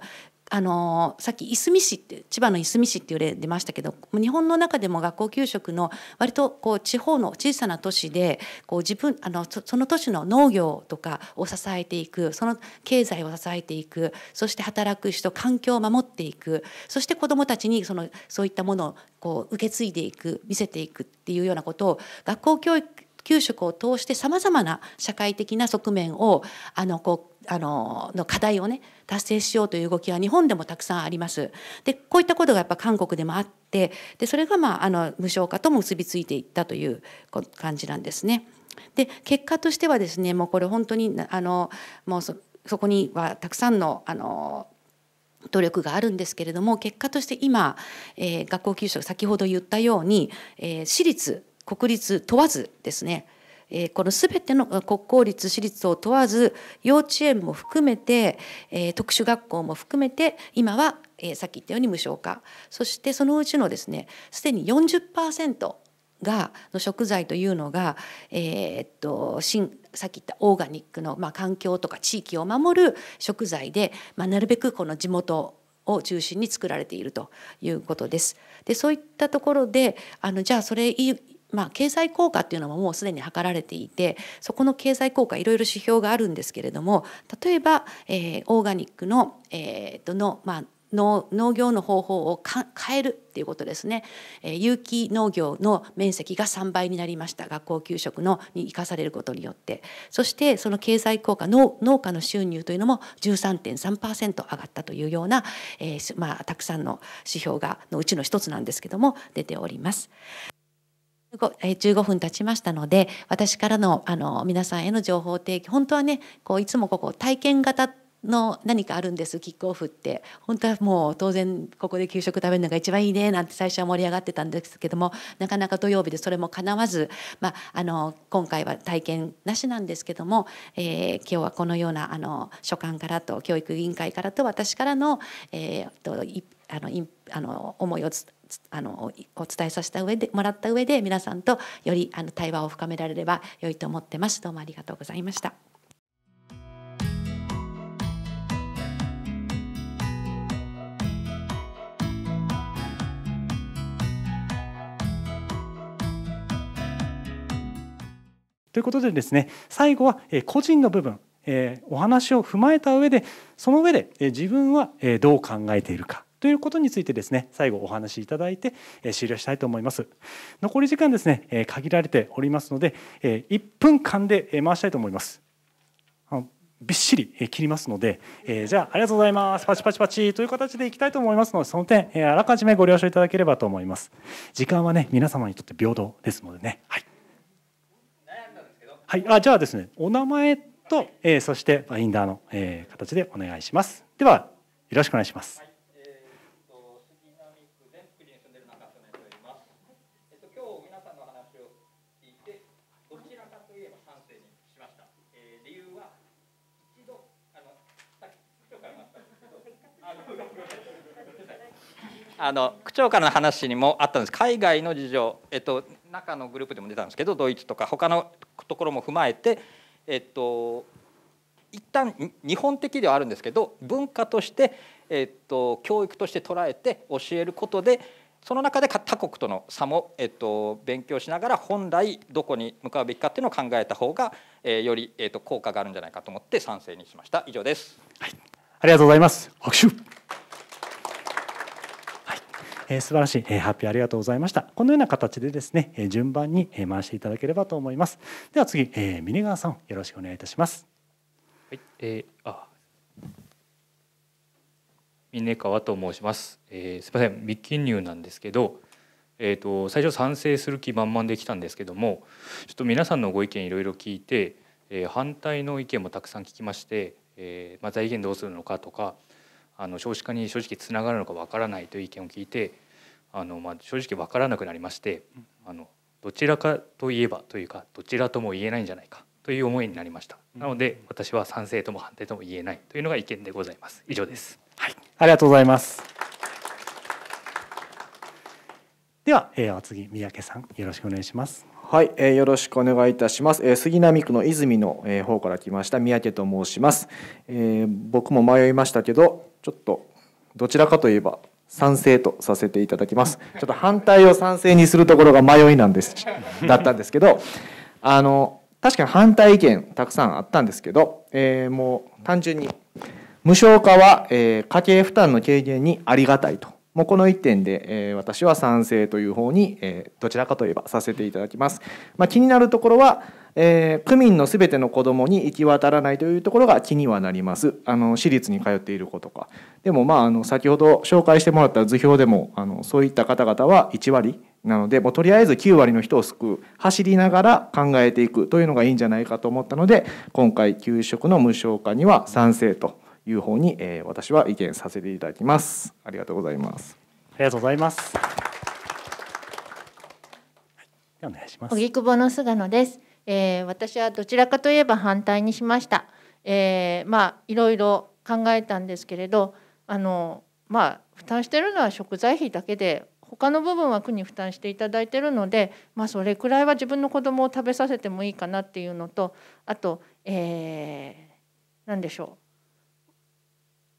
あのさっきいすみ市って千葉のいすみ市っていう例出ましたけど日本の中でも学校給食の割とこう地方の小さな都市でこう自分あのその都市の農業とかを支えていくその経済を支えていくそして働く人環境を守っていくそして子どもたちにそのそういったものをこう受け継いでいく見せていくっていうようなことを学校教育給食を通してさまざまな社会的な側面をあのこうあのの課題をね達成しようという動きは日本でもたくさんあります。でこういったことがやっぱ韓国でもあってでそれが、まあ、あの無償化とも結びついていったという感じなんですね。で結果としてはですねもうこれ本当にあのもうそこにはたくさんのあの努力があるんですけれども結果として今、えー、学校給食先ほど言ったように、えー、私立国立問わずですねえこの全ての国公立私立を問わず幼稚園も含めて、え特殊学校も含めて今は、えさっき言ったように無償化そしてそのうちのですねすでに40%がの食材というのが、えー、っと新さっき言ったオーガニックの、まあ、環境とか地域を守る食材で、まあ、なるべくこの地元を中心に作られているということです。でそういったところであのじゃあそれまあ、経済効果っていうのももうすでに測られていてそこの経済効果いろいろ指標があるんですけれども例えば、えー、オーガニックの,、えー、とのまあ農農業の方法を変えるっていうことですね、えー、有機農業の面積が3倍になりました学校給食のに生かされることによってそしてその経済効果農農家の収入というのも13.3%上がったというような、えーまあ、たくさんの指標がのうちの一つなんですけども出ております。15分経ちましたので私からのあの皆さんへの情報提供本当はねこういつもここ体験型の何かあるんですキックオフって本当はもう当然ここで給食食べるのが一番いいねなんて最初は盛り上がってたんですけどもなかなか土曜日でそれもかなわず、まあ、あの今回は体験なしなんですけども、えー、今日はこのようなあの所管からと教育委員会からと私からの、えー、とあのあの思いを伝えあのお伝えさせた上でもらった上で皆さんとよりあの対話を深められれば良いと思ってます。どうもありがとうございました。ということでですね最後は個人の部分お話を踏まえた上でその上で自分はどう考えているかということについてですね最後お話しいただいて終了したいと思います残り時間ですね限られておりますので1分間で回したいと思いますびっしり切りますので、えー、じゃあありがとうございますパチパチパチという形でいきたいと思いますのでその点、えー、あらかじめご了承いただければと思います時間はね皆様にとって平等ですのでねはい、はい、あじゃあですねお名前と、えー、そしてバインダーの、え形でお願いしますではよろしくお願いします、あの区長からの話にもあったんです海外の事情、えっと、中のグループでも出たんですけどドイツとか他のところも踏まえて、えっと、一旦日本的ではあるんですけど文化として、えっと、教育として捉えて教えることでその中で他国との差も、えっと、勉強しながら本来どこに向かうべきかっていうのを考えた方が、えー、より、えっと、効果があるんじゃないかと思って賛成にしました以上です、はい、ありがとうございます拍手えー、素晴らしい、え発表ありがとうございましたこのような形でですね、え順番に回していただければと思いますでは次、えー、峰川さんよろしくお願いいたしますはい、えー、あ峰川と申します、えー、すみません未記入なんですけどえーと、と最初賛成する気満々できたんですけどもちょっと皆さんのご意見いろいろ聞いて、えー、反対の意見もたくさん聞きまして、えーまあ、財源どうするのかとかあの少子化に正直つながるのかわからないという意見を聞いてあの、まあ、正直わからなくなりましてあのどちらかといえばというかどちらとも言えないんじゃないかという思いになりましたなので私は賛成とも反対とも言えないというのが意見でございます以上です、はい、ありがとうございますでは、えー、次三宅さんよろしくお願いしますはい、えー、よろしくお願いいたします。えー、杉並区の泉の、えー、方から来ました三宅と申します、えー、僕も迷いましたけど、ちょっとどちらかといえば賛成とさせていただきます。ちょっと反対を賛成にするところが迷いなんです だったんですけど、あの確かに反対意見たくさんあったんですけど、えー、もう単純に無償化は、えー、家計負担の軽減にありがたいと。もうこの1点で、えー、私は賛成という方に、えー、どちらかといえばさせていただきます。まあ、気になるところは、えー、区民のすべての子どもに行き渡らないというところが気にはなります。あの私立に通っている子とか。でもまああの先ほど紹介してもらった図表でもあのそういった方々は1割なのでもうとりあえず9割の人を救う走りながら考えていくというのがいいんじゃないかと思ったので今回給食の無償化には賛成という方に、えー、私は意見させていただきます。ありがとうございます。ありがとうございます。お願いします。荻窪の菅野です。えー、私はどちらかといえば反対にしました。えー、まあいろいろ考えたんですけれど、あのまあ負担してるのは食材費だけで他の部分は国負担していただいているので、まあ、それくらいは自分の子供を食べさせてもいいかなっていうのとあと、えー、何でしょう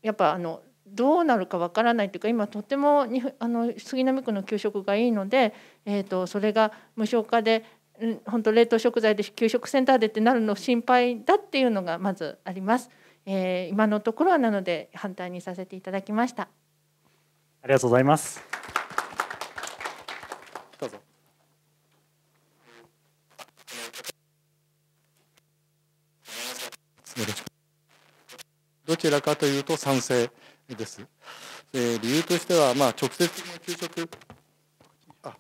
やっぱあのどうなるかわからないというか今とてもにあの杉並区の給食がいいので、えーと、それが無償化で本当冷凍食材で給食センターでってなるの心配だっていうのがまずあります、えー、今のところはなので反対にさせていただきましたありがとうございますどうぞよろしくどちらかというと賛成です。えー、理由としては、まあ、直接的な給食あ、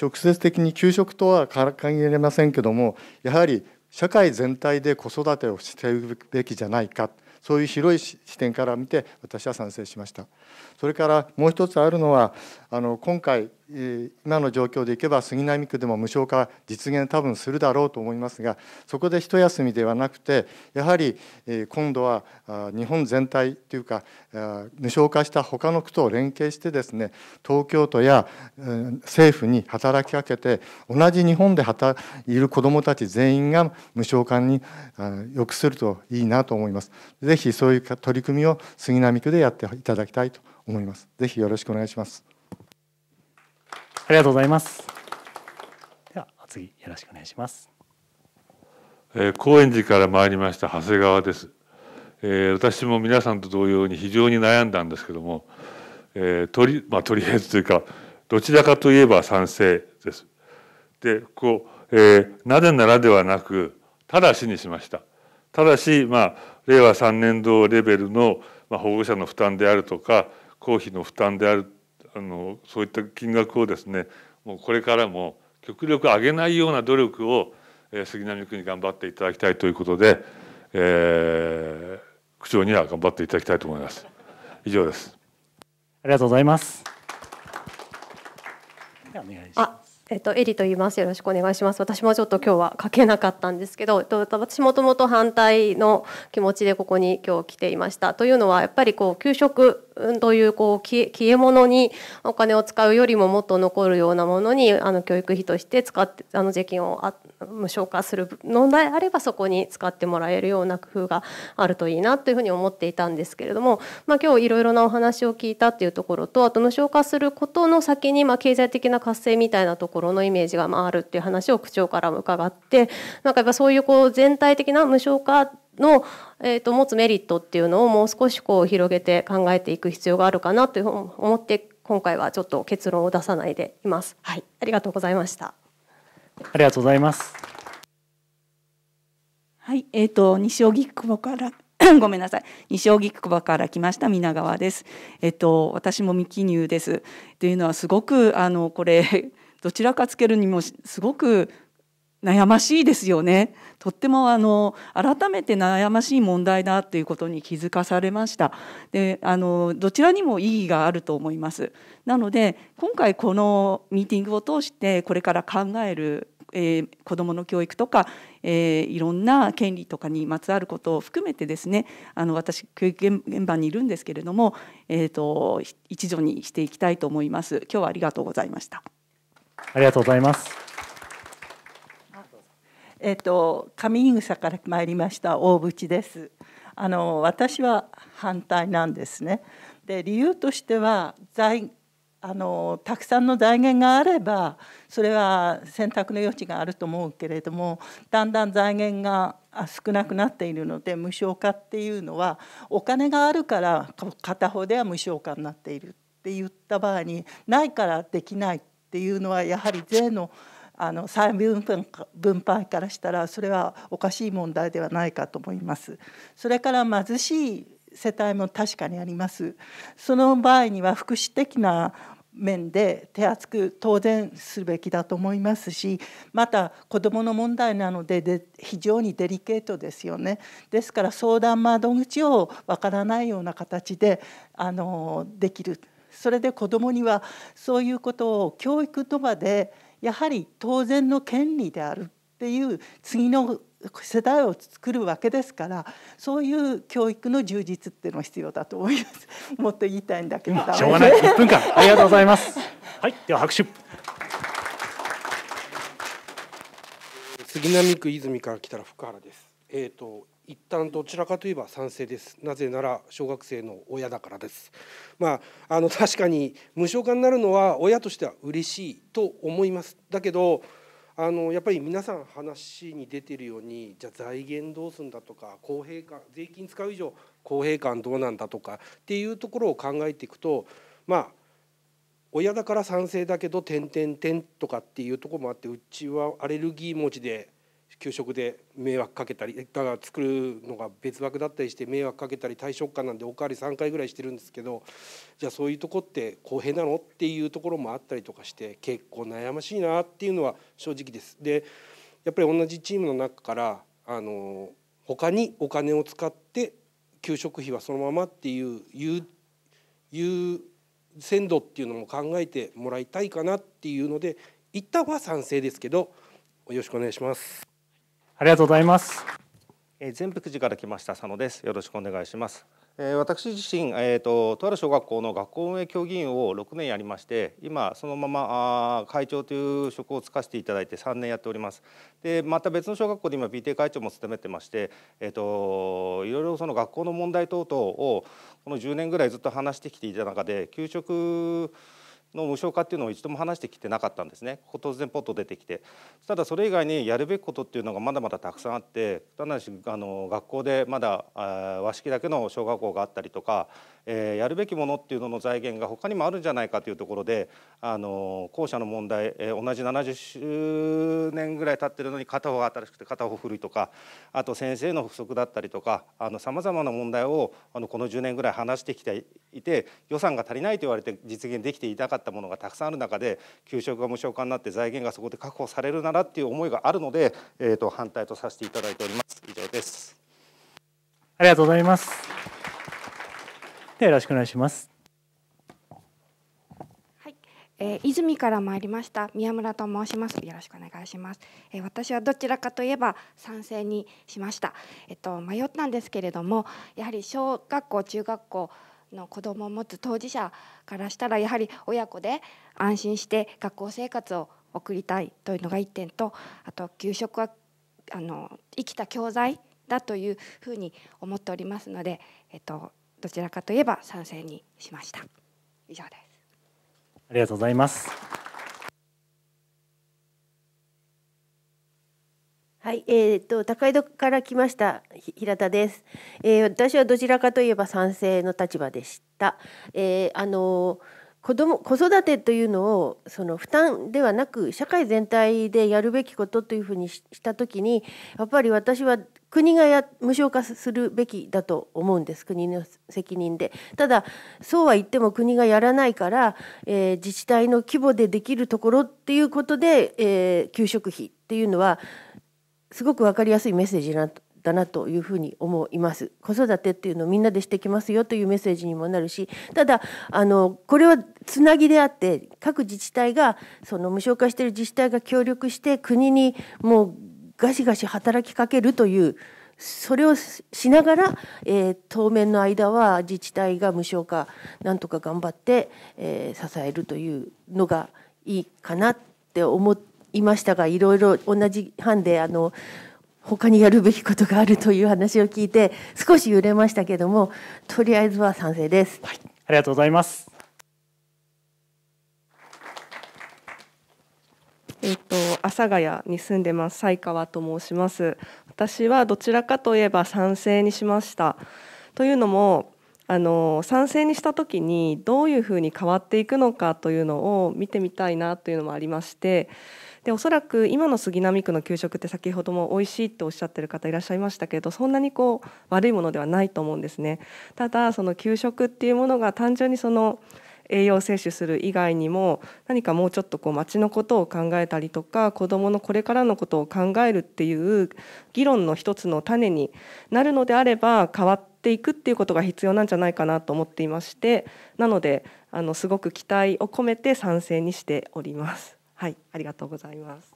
直接的に給食とは限られませんけどもやはり社会全体で子育てをしていくべきじゃないかそういう広い視点から見て私は賛成しましたそれからもう一つあるのはあの今回、今の状況でいけば杉並区でも無償化実現多分するだろうと思いますがそこで一休みではなくてやはり今度は日本全体というか無償化した他の区と連携してですね東京都や政府に働きかけて同じ日本で働いる子どもたち全員が無償化に良くするといいなと思います。ぜひそういう取り組みを杉並区でやっていただきたいと思います。ぜひよろしくお願いします。ありがとうございます。では、お次、よろしくお願いします。えー、高円寺から参りました長谷川です。えー、私も皆さんと同様に非常に悩んだんですけども、えー、とりまあ、とりあえずというかどちらかといえば賛成です。でこう、えー、なぜならではなくただしにしました。ただし、まあ、令和3年度レベルの、まあ、保護者の負担であるとか公費の負担であるあのそういった金額をですねもうこれからも極力上げないような努力を、えー、杉並区に頑張っていただきたいということで、えー、区長には頑張っていただきたいと思います。以上です。ありがとうございます。ではお願いします。えっと、エリと言います。よろしくお願いします。私もちょっと今日は書けなかったんですけど、えっと、私もともと反対の気持ちでここに今日来ていました。というのは、やっぱりこう、給食というこう消え物にお金を使うよりももっと残るようなものにあの教育費として使ってあの税金をあ無償化するのであればそこに使ってもらえるような工夫があるといいなというふうに思っていたんですけれども、まあ、今日いろいろなお話を聞いたっていうところとあと無償化することの先にまあ経済的な活性みたいなところろのイメージがまあるっていう話を区長からも伺ってなんかやっぱそういうこう全体的な無償化の、えー、と持つメリットっていうのをもう少しこう広げて考えていく必要があるかなというふうに思って今回はちょっと結論を出さないでいます。はい、ありがとうございました。ありがとうございます。はい、えっ、ー、と西荻窪から ごめんなさい西荻窪から来ました皆川です。えっ、ー、と私も未記入です。というのはすごくあのこれどちらかつけるにもすごく悩ましいですよね。とってもあの改めて悩ましい問題だということに気づかされました。で、あのどちらにも意義があると思います。なので今回このミーティングを通してこれから考える。えー、子どもの教育とか、えー、いろんな権利とかにまつわることを含めてですねあの私教育現場にいるんですけれども、えーと、と一助にしていきたいと思います。今日はありがとうございました。ありがとうございます。えっ、と上草から参りました大渕です。あの私は反対なんですね。で理由としては財あのたくさんの財源があればそれは選択の余地があると思うけれどもだんだん財源が少なくなっているので無償化っていうのはお金があるから片方では無償化になっているって言った場合にないからできないっっていうのはやはり税のあの債務分配からしたらそれはおかしい問題ではないかと思います。それから貧しい世帯も確かにあります。その場合には福祉的な面で手厚く当然するべきだと思いますしまた子どもの問題なのでで非常にデリケートですよねですから相談窓口をわからないような形であのできるそれで子どもにはそういうことを教育とまでやはり当然の権利であるっていう次の世代を作るわけですからそういう教育の充実っていうのが必要だと思います もっと言いたいんだけど、しょうがない1 分間ありがとうございますはいでは拍手杉並区泉から来たら福原ですえっ、ー、と一旦どちらかといえば賛成です。なぜなら小学生の親だからです。まああの 確かに無償化になるのは親としては嬉しいと思います。だけどあのやっぱり皆さん話に出てるようにじゃあ財源どうすんだとか公平感税金使う以上公平感どうなんだとかっていうところを考えていくとまあ親だから賛成だけど点点点とかっていうとこもあってうちはアレルギー持ちで給食で迷惑かけたりだから作るのが別枠だったりして迷惑かけたり退職官なんでおかわり3回ぐらいしてるんですけどじゃあそういうとこって公平なのっていうところもあったりとかして結構悩ましいなっていうのは正直です。でやっぱり同じチームの中からあの他にお金を使って給食費はそのままっていういう鮮度っていうのも考えてもらいたいかなっていうので一旦は賛成ですけどよろしくお願いします。ありがとうございます。え全福寺から来ました佐野です。よろしくお願いします。え私自身、えーと、とある小学校の学校運営協議員を6年やりまして今そのままあ会長という職をつかせていただいて3年やっておりますでまた別の小学校で今 BT 会長も務めてまして、えーと、といろいろその学校の問題等々をこの10年ぐらいずっと話してきていた中で給食の無償化っていうのを一度も話してきてなかったんですね突然ポッと出てきてただそれ以外にやるべきことっていうのがまだまだたくさんあってただしあの学校でまだ和式だけの小学校があったりとか、えー、やるべきものっていうのの財源が他にもあるんじゃないかというところであの校舎の問題、えー、同じ70年ぐらい経ってるのに片方が新しくて片方古いとかあと先生の不足だったりとかさまざまな問題をあのこの10年ぐらい話してきていて予算が足りないと言われて実現できていたかったったものがたくさんある中で給食が無償化になって財源がそこで確保されるならっていう思いがあるので、えー、と反対とさせていただいております以上ですありがとうございますでよろしくお願いしますえー、泉から参りました宮村と申しますよろしくお願いします、えー、私はどちらかといえば賛成にしましたえっと迷ったんですけれどもやはり小学校中学校の子供を持つ当事者からしたらやはり親子で安心して学校生活を送りたいというのが1点とあと給食はあの生きた教材だというふうに思っておりますので、えっと、どちらかといえば賛成にしました。以上ですありがとうございますはい、えーと、高井戸から来ました平田です、えー、私はどちらかといえば賛成の立場でした。えー、あの子ど子育てというのをその負担ではなく社会全体でやるべきことというふうにした時にやっぱり私は国がや無償化するべきだと思うんです国の責任でただそうは言っても国がやらないから、えー、自治体の規模でできるところっていうことで、えー、給食費っていうのはすごく分かりやすいメッセージなだなというふうに思います子育てっていうのをみんなでしてきますよというメッセージにもなるしただあのこれはつなぎであって各自治体がその無償化している自治体が協力して国にもうガシガシ働きかけるというそれをしながら、えー、当面の間は自治体が無償化なんとか頑張って、えー、支えるというのがいいかなって思っていましたがいろいろ同じ班であの他にやるべきことがあるという話を聞いて少し揺れましたけどもとりあえずは賛成です、はい、ありがとうございますえっと、阿佐ヶ谷に住んでます西川と申します私はどちらかといえば賛成にしましたというのもあの賛成にした時にどういうふうに変わっていくのかというのを見てみたいなというのもありましてでおそらく今の杉並区の給食って先ほども美味しいっておっしゃってる方いらっしゃいましたけどそんなにこう悪いものではないと思うんですね。ただその給食っていうものが単純にその栄養摂取する以外にも何かもうちょっとこう町のことを考えたりとか子どものこれからのことを考えるっていう議論の一つの種になるのであれば変わっていくっていうことが必要なんじゃないかなと思っていましてなのであのすごく期待を込めて賛成にしております。はい、ありがとうございます。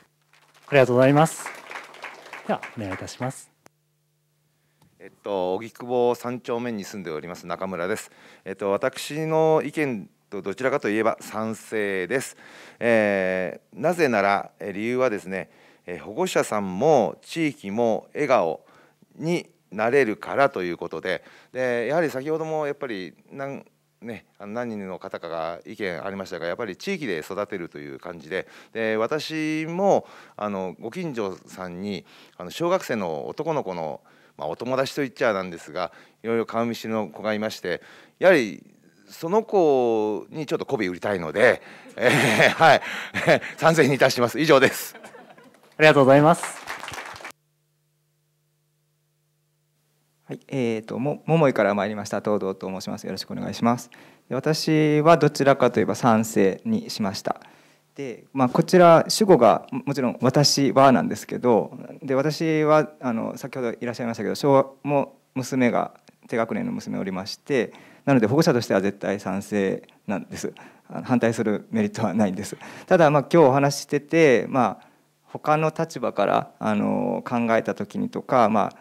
ありがとうございます。ではお願いいたします。えっと荻窪三丁目に住んでおります中村です。えっと私の意見とどちらかといえば賛成です。えー、なぜなら理由はですね、え保護者さんも地域も笑顔になれるからということででやはり先ほどもやっぱり何ね、何人の方かが意見ありましたがやっぱり地域で育てるという感じでで私もあのご近所さんにあの小学生の男の子の、まあ、お友達と言っちゃなんですがいろいろ顔見知りの子がいましてやはりその子にちょっと媚び売りたいので、えー、はい、参 戦にいたします。以上です。ありがとうございます。はい、えっ、ー、とも桃井から参りました東堂と申します。よろしくお願いします。私はどちらかといえば賛成にしました。で、まあ、こちら主語がもちろん「私は」なんですけどで私はあの先ほどいらっしゃいましたけど昭和も娘が低学年の娘おりましてなので保護者としては絶対賛成なんです反対するメリットはないんですただまあ今日お話ししてて、まあ、他の立場からあの考えた時にとか、まあ、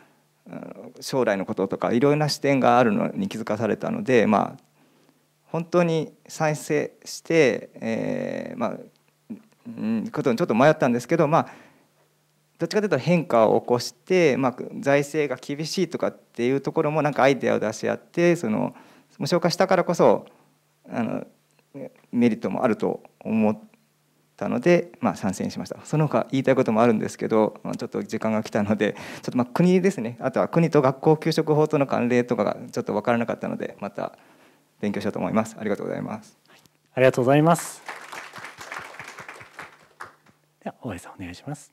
将来のこととかいろいろな視点があるのに気づかされたので、まあ、本当に再生して、えー、まあことにちょっと迷ったんですけど、まあ、どっちかというと変化を起こして、まあ、財政が厳しいとかっていうところもなんかアイデアを出し合ってその無償化したからこそあのメリットもあると思たので、まあ、参戦しましたその他言いたいこともあるんですけど、まあ、ちょっと時間が来たのでちょっとまあ国ですねあとは国と学校給食法との関連とかがちょっと分からなかったのでまた勉強しようと思いますありがとうございますありがとうございますでは大江さんお願いします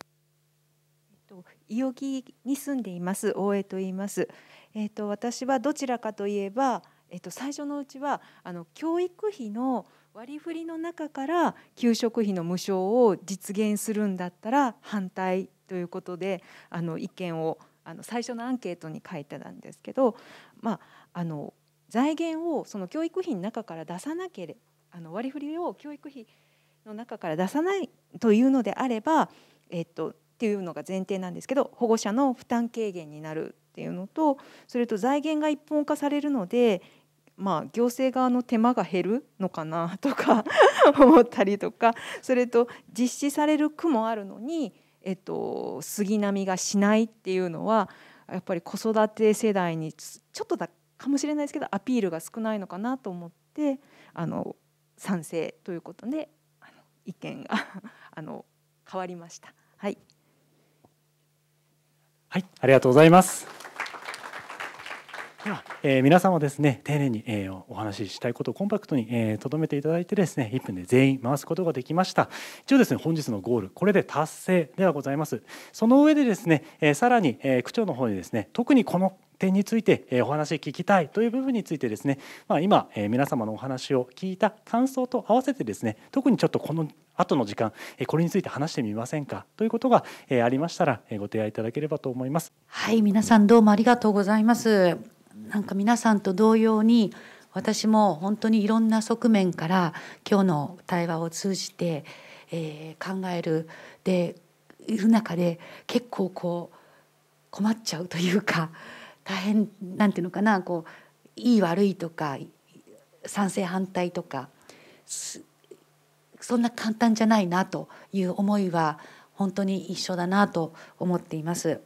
いおきに住んでいます大江と言いますえっ、ー、と私はどちらかといえばえっ、と最初のうちはあの教育費の割り振りの中から給食費の無償を実現するんだったら反対ということであの意見をあの最初のアンケートに書いてたんですけど、まあ、あの財源をその教育費の中から出さなければあの割り振りを教育費の中から出さないというのであれば、えっと、っていうのが前提なんですけど保護者の負担軽減になるっていうのとそれと財源が一本化されるのでまあ、行政側の手間が減るのかなとか 思ったりとかそれと実施される区もあるのに、えっと、杉並がしないっていうのはやっぱり子育て世代にちょっとだかもしれないですけどアピールが少ないのかなと思ってあの賛成ということであの意見が あの変わりました。はい、はい、ありがとうございます。では、えー、皆さんですね丁寧に、えー、お話ししたいことをコンパクトにとど、えー、めていただいてですね1分で全員回すことができました一応ですね本日のゴールこれで達成ではございますその上でですね、えさらに、え区長の方にですね特にこの点について、お話聞きたいという部分についてですね、まあ、今、え皆様のお話を聞いた感想と合わせてですね特にちょっとこの後の時間、これについて話してみませんかということが、ありましたら、ご提案いただければと思いますはい皆さんどうもありがとうございますなんか皆さんと同様に私も本当にいろんな側面から今日の対話を通じて、えー、考えるでいる中で結構こう困っちゃうというか大変なんていうのかなこういい悪いとか賛成反対とかそんな簡単じゃないなという思いは本当に一緒だなと思っています。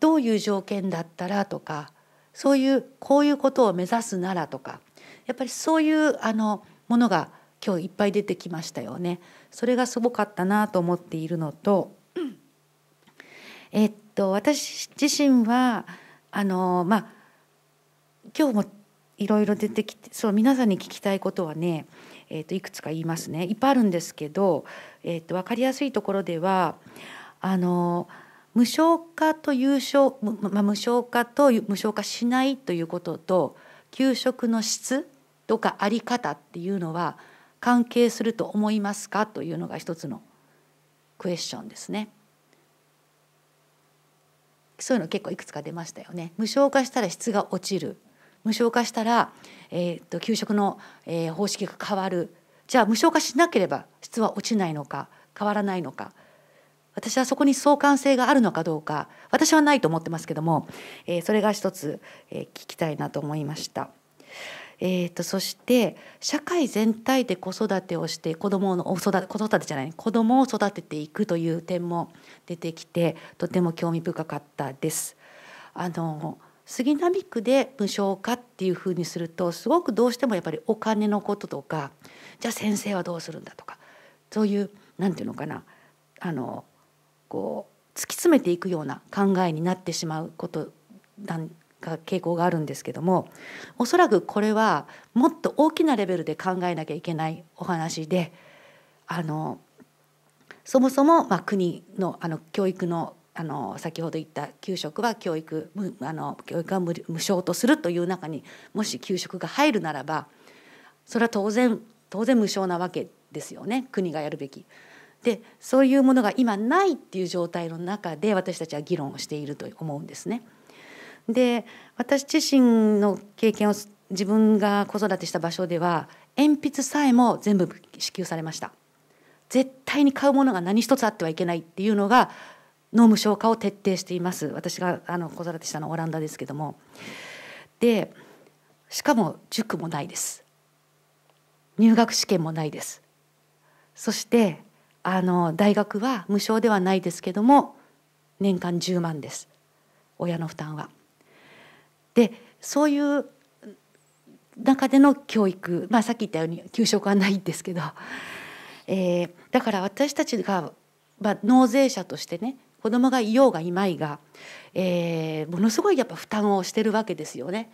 どういう条件だったらとかそういうこういうことを目指すならとかやっぱりそういうあのものが今日いっぱい出てきましたよね。それがすごかったなと思っているのと、えっと私自身はあのまあ今日もいろいろ出てきてそう皆さんに聞きたいことはね、えっといくつか言いますねいっぱいあるんですけど、えっと分かりやすいところではあの無償化と有償、まあ、無償化と無償化しないということと給食の質とかあり方っていうのは関係すると思いますかというのが一つのクエスチョンですね。そういうの結構いくつか出ましたよね。無償化したら質が落ちる無償化したら、えーと、と給食の、えー、方式が変わるじゃあ無償化しなければ質は落ちないのか変わらないのか私はそこに相関性があるのかどうか私はないと思ってますけども、えー、それが一つ、えー、聞きたいなと思いました。えーと、そして社会全体で子育てをして子供の子育てじゃない子供を育てていくという点も出てきてとても興味深かったです。あの杉並区で無償化っていうふうにするとすごくどうしてもやっぱりお金のこととかじゃあ先生はどうするんだとかそういうなんていうのかなあのこう突き詰めていくような考えになってしまうことなんか傾向があるんですけどもおそらくこれはもっと大きなレベルで考えなきゃいけないお話であのそもそも、まあ、国のあの教育のあの先ほど言った給食は教育あの教育は無償とするという中にもし給食が入るならばそれは当然当然無償なわけですよね国がやるべき。でそういうものが今ないっていう状態の中で私たちは議論をしていると思うんですね。で私自身の経験を自分が子育てした場所では鉛筆さえも全部支給されました絶対に買うものが何一つあってはいけないっていうのが脳無償化を徹底しています私があの子育てしたのはオランダですけどもでしかも塾もないです入学試験もないですそしてあの大学は無償ではないですけども年間10万です親の負担は。でそういう中での教育、まあ、さっき言ったように給食はないんですけど、えー、だから私たちが、まあ、納税者としてね子供がいようがいまいが、えー、ものすごいやっぱ負担をしてるわけですよね。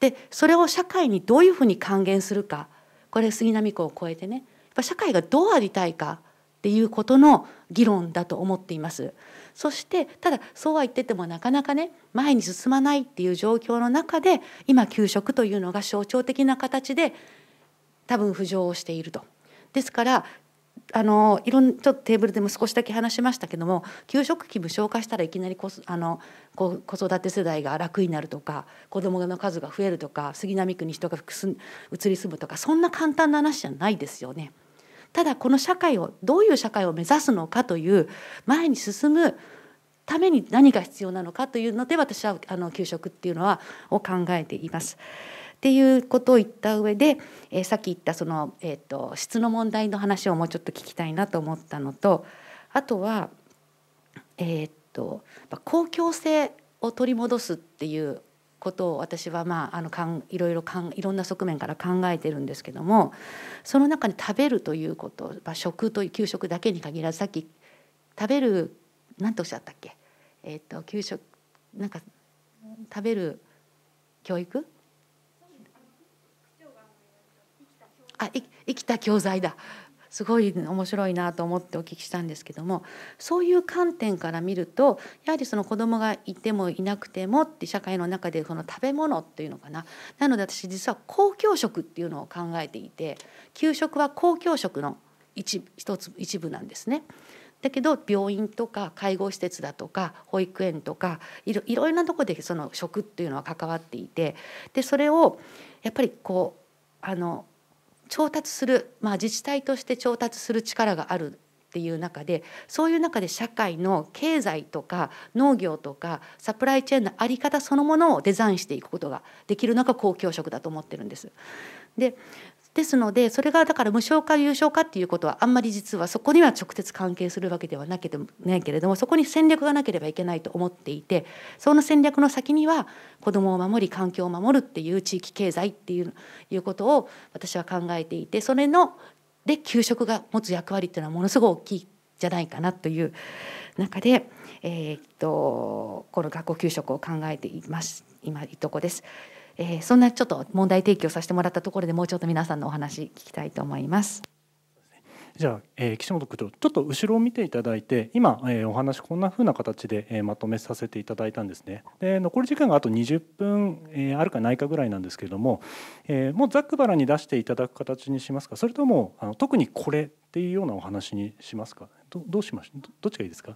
でそれを社会にどういうふうに還元するかこれ杉並区を超えてねやっぱ社会がどうありたいかっていうことの議論だと思っています。そしてただそうは言っててもなかなかね前に進まないっていう状況の中で今給食というのが象徴的な形で多分浮上をしていると。ですからあのいろんなちょっとテーブルでも少しだけ話しましたけども給食費無償化したらいきなりあの子育て世代が楽になるとか子どもの数が増えるとか杉並区に人が移り住むとかそんな簡単な話じゃないですよね。ただこの社会をどういう社会を目指すのかという前に進むために何が必要なのかというので私はあの給食っていうのはを考えています。っていうことを言った上で、えー、さっき言ったその、えーと、質の問題の話をもうちょっと聞きたいなと思ったのとあとは、えーと公共性を取り戻すっていうことを私はまああのかんいろいろかんいろんな側面から考えてるんですけどもその中に食べるということ、まあ、食という給食だけに限らずさっき食べる何ておっしゃったっけ、えーと、と給食なんか食べる教育あ生きた教材だすごい面白いなと思ってお聞きしたんですけどもそういう観点から見るとやはりその子供がいてもいなくてもって社会の中でその食べ物っていうのかななので私実は公共食っていうのを考えていて給食は公共食の一一つ一部なんですね。だけど病院とか介護施設だとか保育園とかいろいろなとこでその食っていうのは関わっていてでそれをやっぱりこうあの調達する、まあ、自治体として調達する力があるっていう中でそういう中で社会の経済とか農業とかサプライチェーンの在り方そのものをデザインしていくことができるのが公共職だと思ってるんです。でですのでそれがだから無償化有償化っていうことはあんまり実はそこには直接関係するわけではなけもないけれどもそこに戦略がなければいけないと思っていてその戦略の先には子どもを守り環境を守るっていう地域経済っていういうことを私は考えていてそれので給食が持つ役割っていうのはものすごく大きいじゃないかなという中で、えー、っとこの学校給食を考えています今いとこです。えー、そんなちょっと問題提起をさせてもらったところでもうちょっと皆さんのお話聞きたいと思います。じゃあ、えー、岸本区長ちょっと後ろを見ていただいて今、えー、お話こんなふうな形で、えー、まとめさせていただいたんですねで残り時間があと20分、えー、あるかないかぐらいなんですけれども、えー、もうざっくばらに出していただく形にしますかそれともあの特にこれっていうようなお話にしますかどどうしましどっちがいいですか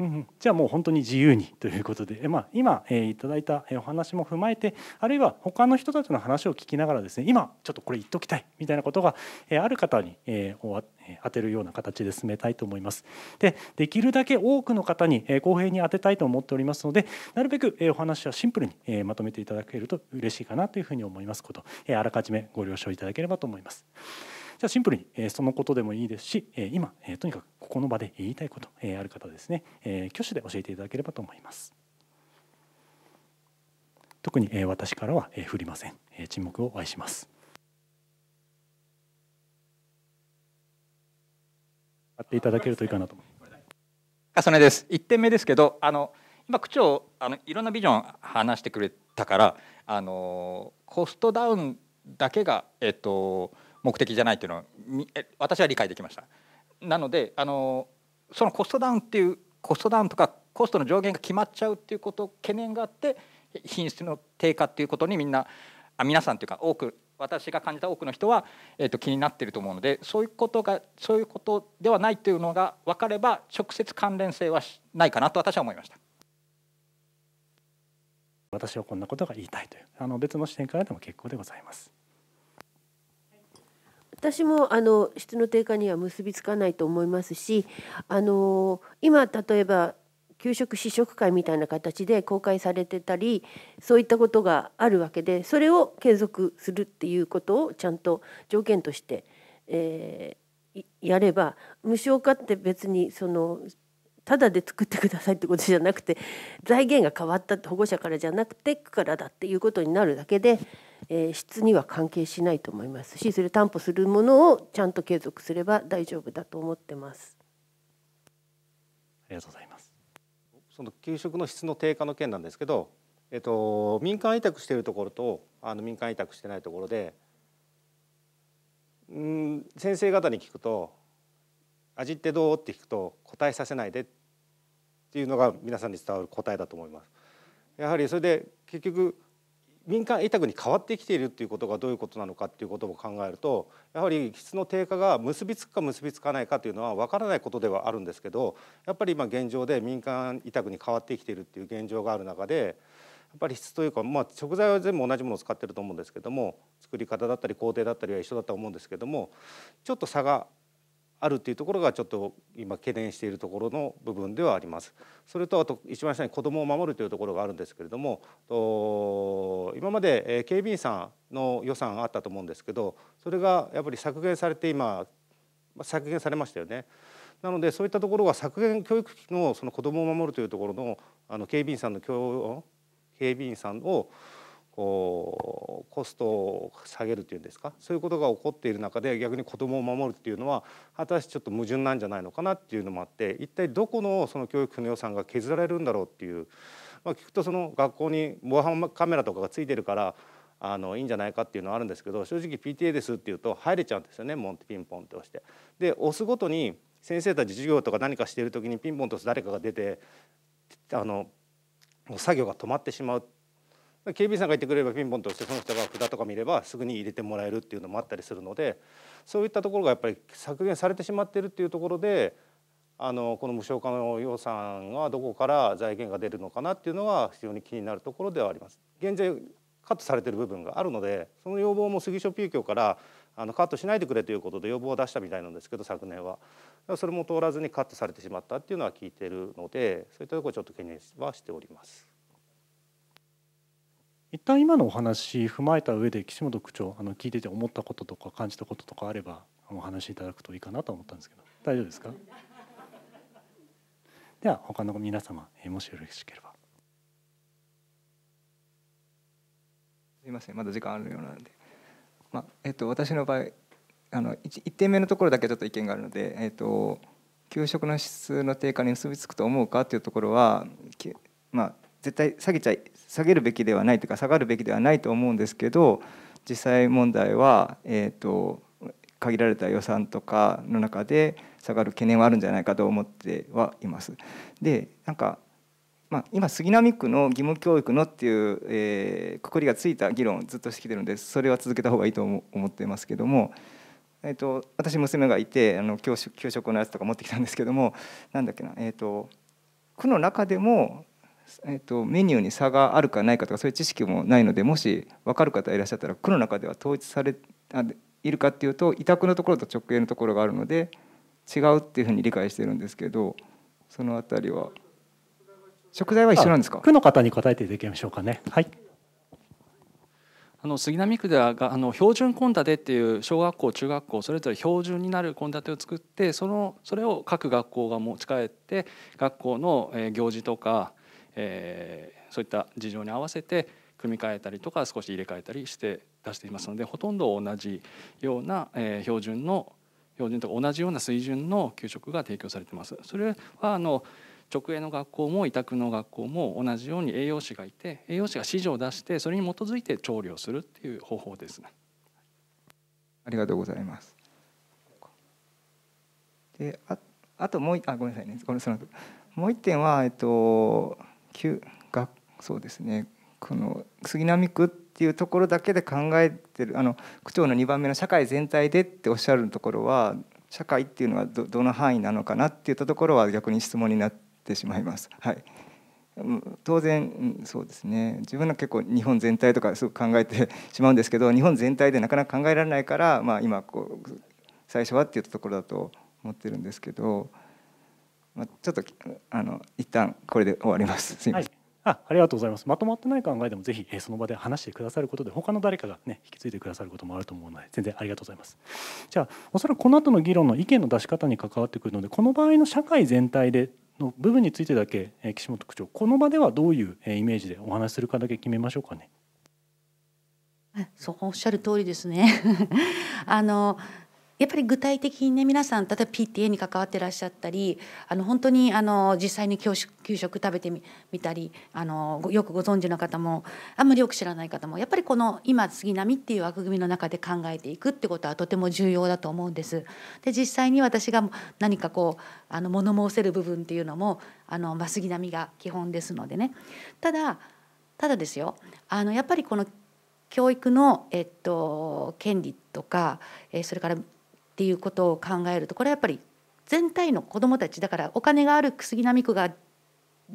うん、じゃあもう本当に自由にということで、まあ、今、えー、いただいたお話も踏まえてあるいは他の人たちの話を聞きながらですね今ちょっとこれ言っときたいみたいなことが、えある方に、えー、当てるような形で進めたいと思います。でできるだけ多くの方に、え公平に当てたいと思っておりますのでなるべく、えお話はシンプルに、えまとめていただけると嬉しいかなというふうに思いますこと、えあらかじめご了承いただければと思います。じゃあシンプルに、えそのことでもいいですし、え今、えとにかくここの場で言いたいこと、えある方ですね、え挙手で教えていただければと思います。特に、え私からは、え振りません、え沈黙をお会いします。やっていただけるといいかなと思いま重ねです。1点目ですけど、あの今区長あのいろんなビジョン話してくれたから、あのコストダウンだけがえっと目的じゃないというのを私は理解できました。なのであのそのコストダウンっていうコストダウンとかコストの上限が決まっちゃうっていうこと懸念があって品質の低下っていうことにみんなあ皆さんというか多く私が感じた多くの人は、えー、と気になってると思うのでそういうことがそういうことではないというのが分かれば直接関連性はないかなと私は思いました。私はこんなことが言いたいというあの別の視点からでも結構でございます。私もあの質の低下には結びつかないと思いますしあの今例えば給食試食会みたいな形で公開されてたりそういったことがあるわけでそれを継続するっていうことをちゃんと条件として、えー、やれば無償化って別にそのただで作ってくださいってことじゃなくて財源が変わったって保護者からじゃなくて区からだっていうことになるだけでえ質には関係しないと思いますしそれ担保するものをちゃんと継続すれば大丈夫だと思ってます。ありがとうございますその給食の質の低下の件なんですけど、えっと、民間委託しているところとあの民間委託してないところでうん先生方に聞くと「味ってどう?」って聞くと答えさせないでっていうのが皆さんに伝わる答えだと思います。やはりそれで結局民間委託に変わってきているということがどういうことなのかということも考えるとやはり質の低下が結びつくか結びつかないかというのは分からないことではあるんですけどやっぱり今現状で民間委託に変わってきているという現状がある中でやっぱり質というか、まあ、食材は全部同じものを使ってると思うんですけども作り方だったり工程だったりは一緒だと思うんですけどもちょっと差があるっていうところがちょっと今懸念しているところの部分ではあります。それとあと一番下に子どもを守るというところがあるんですけれども今まで警備員さんの予算あったと思うんですけどそれがやっぱり削減されて今削減されましたよね。なのでそういったところは削減教育機のその子どもを守るというところのあの警備員さんの教警備員さんをこうコストを下げるというんですかそういうことが起こっている中で逆に子どもを守るっていうのは果たしてちょっと矛盾なんじゃないのかなっていうのもあって一体どこのその教育の予算が削られるんだろうっていう、まあ、聞くとその学校に防犯カメラとかがついてるからあのいいんじゃないかっていうのはあるんですけど正直 PTA ですっていうと入れちゃうんですよねモンってピンポンって押して。で押すごとに先生たち授業とか何かしている時にピンポンと押す誰かが出てあの作業が止まってしまう。警備員さんがってくれればピンポンとしてその人が札とか見ればすぐに入れてもらえるっていうのもあったりするのでそういったところがやっぱり削減されてしまってるっていうところであのこの無償化の予算はどこから財源が出るのかなっていうのは非常に気になるところではあります。現在カットされてる部分があるのでその要望も杉署 P 協からあのカットしないでくれということで要望を出したみたいなんですけど昨年はそれも通らずにカットされてしまったっていうのは聞いてるのでそういったところちょっと懸念はしております。一旦今のお話踏まえた上で岸本区長あの聞いてて思ったこととか感じたこととかあればお話しいただくといいかなと思ったんですけど大丈夫ですかでは他の皆様もしよろしければすみませんまだ時間あるようなんで、まあえっと、私の場合あの 1, 1点目のところだけちょっと意見があるので、えっと、給食の質の低下に結びつくと思うかというところは、まあ、絶対下げちゃい下げるべきではないというか下がるべきではないと思うんですけど実際問題は、えーと、限られた予算とかの中で下がる懸念はあるんじゃないかと思ってはいます。でなんかまあ、今杉並区の義務教育のっていう、えくくりがついた議論をずっとしてきてるのでそれは続けた方がいいと思ってますけども、えーと、私娘がいてあの給食のやつとか持ってきたんですけどもなんだっけな、えーと区の中でもえーと、メニューに差があるかないかとかそういう知識もないのでもし分かる方いらっしゃったら区の中では統一されあいるかっていうと委託のところと直営のところがあるので違うっていうふうに理解してるんですけどその辺りは食材は一緒なんですか区の方に答えていただきましょうかね。はいあの杉並区ではあの標準献立っていう小学校中学校それぞれ標準になる献立を作ってそのそれを各学校が持ち帰って学校の行事とかえー、そういった事情に合わせて組み替えたりとか少し入れ替えたりして出していますのでほとんど同じような、えー、標準の標準とか同じような水準の給食が提供されてます。それはあの直営の学校も委託の学校も同じように栄養士がいて栄養士が指示を出してそれに基づいて調理をするっていう方法ですね。ありがとうございます。でああともうあごめんなさいねこのそのもう一点はえっと学そうですねこの杉並区っていうところだけで考えてるあの区長の2番目の社会全体でっておっしゃるところは社会っていうのはどどの範囲なのかなっていったところは逆に質問になってしまいます。はい、当然そうですね自分は結構日本全体とかすごく考えてしまうんですけど日本全体でなかなか考えられないから、まあ、今こう最初はって言ったところだと思ってるんですけど。まあ、ちょっとあの一旦これで終わります。すみません、はいあありがとうございます。まとまってない考えでもぜひ、えその場で話してくださることで他の誰かが、ね、引き継いでくださることもあると思うので全然ありがとうございます。じゃあおそらくこの後の議論の意見の出し方に関わってくるのでこの場合の社会全体での部分についてだけ、え岸本区長この場ではどういう、えイメージでお話しするかだけ決めましょうかね。そうおっしゃる通りですね あのやっぱり具体的にね皆さん例えば PTA に関わってらっしゃったりあの本当にあの実際に給食給食食べてみたりあのよくご存知の方もあんまりよく知らない方もやっぱりこの今杉並っていう枠組みの中で考えていくってことはとても重要だと思うんです。で実際に私が何かこうあの物申せる部分っていうのもあの、ま杉並が基本ですのでねただただですよあのやっぱりこの教育の、えっと、権利とか、えそれからっていうことを考えるとこれはやっぱり全体の子どもたちだからお金がある杉並区が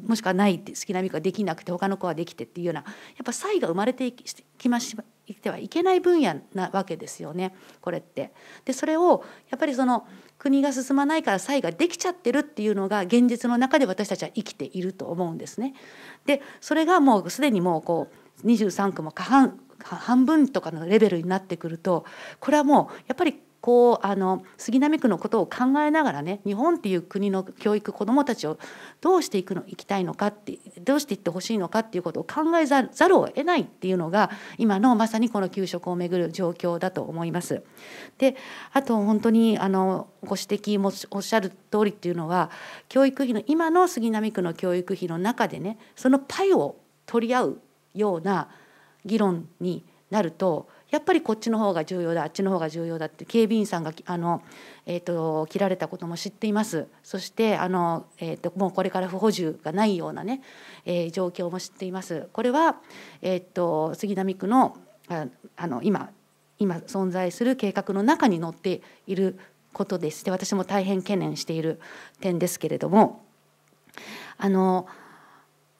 もしくはないって杉並区ができなくて他の子はできてっていうようなやっぱ差異が生まれてきましてはいけない分野なわけですよねこれって。でそれをやっぱりその国が進まないから差異ができちゃってるっていうのが現実の中で私たちは生きていると思うんですね。でそれがもうすでにもうこう23区も過半半分とかのレベルになってくるとこれはもうやっぱりこうあの杉並区のことを考えながらね日本っていう国の教育子どもたちをどうしていくのいきたいのかってどうしていってほしいのかっていうことを考えざるを得ないっていうのが今のまさにこの給食をめぐる状況だと思います。であと本当にあのご指摘もおっしゃる通りっていうのは教育費の今の杉並区の教育費の中でねそのパイを取り合うような議論になるとやっぱりこっちの方が重要だあっちの方が重要だって警備員さんがあの、えーと、切られたことも知っていますそしてあの、えーと、もうこれから不補充がないようなね、えー、状況も知っています。これは、えーと、と杉並区のああの今今存在する計画の中に載っていることでして私も大変懸念している点ですけれどもあの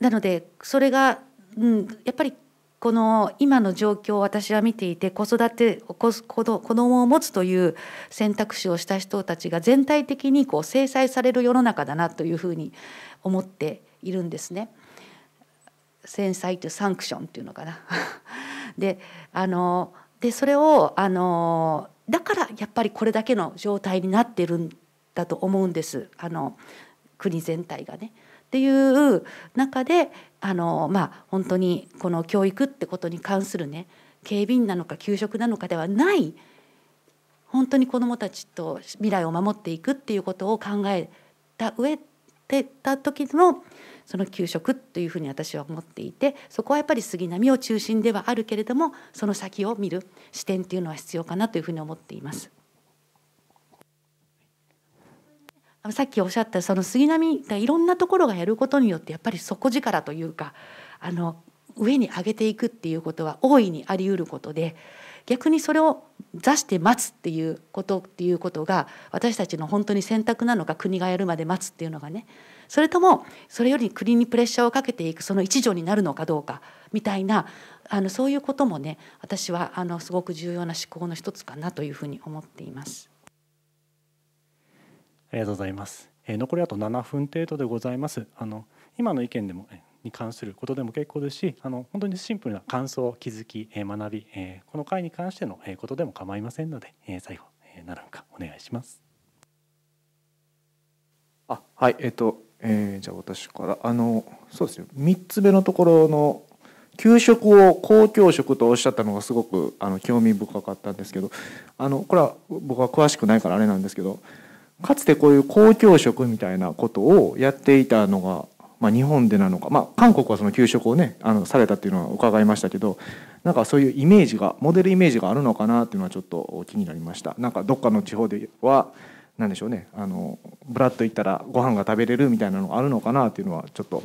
なのでそれが、うん、やっぱりこの今の状況を私は見ていて子育て子供を持つという選択肢をした人たちが全体的にこう制裁される世の中だなというふうに思っているんですね。制裁というサンクションっていうのかな。であのでそれをあのだからやっぱりこれだけの状態になってるんだと思うんですあの国全体がね。っていう中であのまあ本当にこの教育ってことに関するね警備員なのか給食なのかではない本当に子どもたちと未来を守っていくっていうことを考えた上でた時のその給食というふうに私は思っていてそこはやっぱり杉並を中心ではあるけれどもその先を見る視点っていうのは必要かなというふうに思っています。さっきおっしゃったその杉並がいろんなところがやることによってやっぱり底力というかあの上に上げていくっていうことは大いにありうることで逆にそれを座して待つっていうことっていうことが私たちの本当に選択なのか国がやるまで待つっていうのがねそれともそれより国にプレッシャーをかけていくその一助になるのかどうかみたいなあのそういうこともね私はあのすごく重要な思考の一つかなというふうに思っています。ありがとうございます。え残りあと7分程度でございます。あの今の意見でもに関することでも結構ですしあの本当にシンプルな感想気づき学びこの回に関してのことでも構いませんので最後奈良かお願いします。あはいえっと、えー、じゃあ私からあのそうですよ3つ目のところの給食を公共食とおっしゃったのがすごくあの興味深かったんですけどあのこれは僕は詳しくないからあれなんですけどかつてこういう公共食みたいなことをやっていたのが、まあ、日本でなのか、まあ、韓国はその給食をねあのされたっていうのは伺いましたけどなんかそういうイメージがモデルイメージがあるのかなっていうのはちょっと気になりましたなんかどっかの地方では何でしょうねあのブラッと行ったらご飯が食べれるみたいなのがあるのかなっていうのはちょっと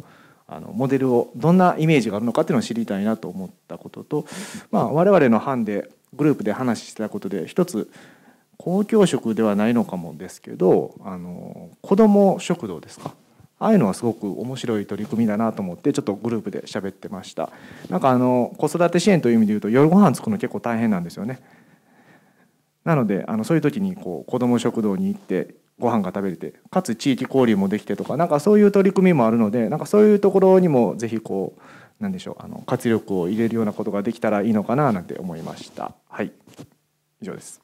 あのモデルをどんなイメージがあるのかっていうのを知りたいなと思ったことと、まあ、我々の班でグループで話してたことで一つ公共食ではないのかもですけどあの子ども食堂ですかああいうのはすごく面白い取り組みだなと思ってちょっとグループで喋ってましたなんかあの子育て支援という意味で言うと夜ご飯作るの結構大変なんですよねなのであのそういう時にこう子ども食堂に行ってご飯が食べれてかつ地域交流もできてとかなんかそういう取り組みもあるのでなんかそういうところにもぜひこうなんでしょうあの活力を入れるようなことができたらいいのかななんて思いましたはい以上です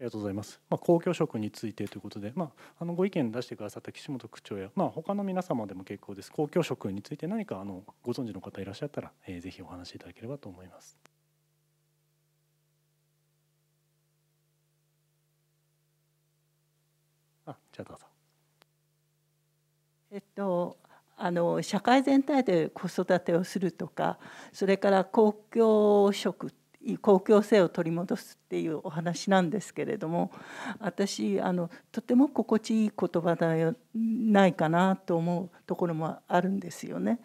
ありがとうございます。まあ、公共職についてということで、まあ、あのご意見出してくださった岸本区長や、まあ、他の皆様でも結構です。公共職について何かあのご存知の方いらっしゃったら、えー、ぜひお話しいただければと思います。あ、じゃあどうぞ。えっと、あの社会全体で子育てをするとかそれから公共職公共性を取り戻すっていうお話なんですけれども私あのとても心地いい言葉だよないかなと思うところもあるんですよね。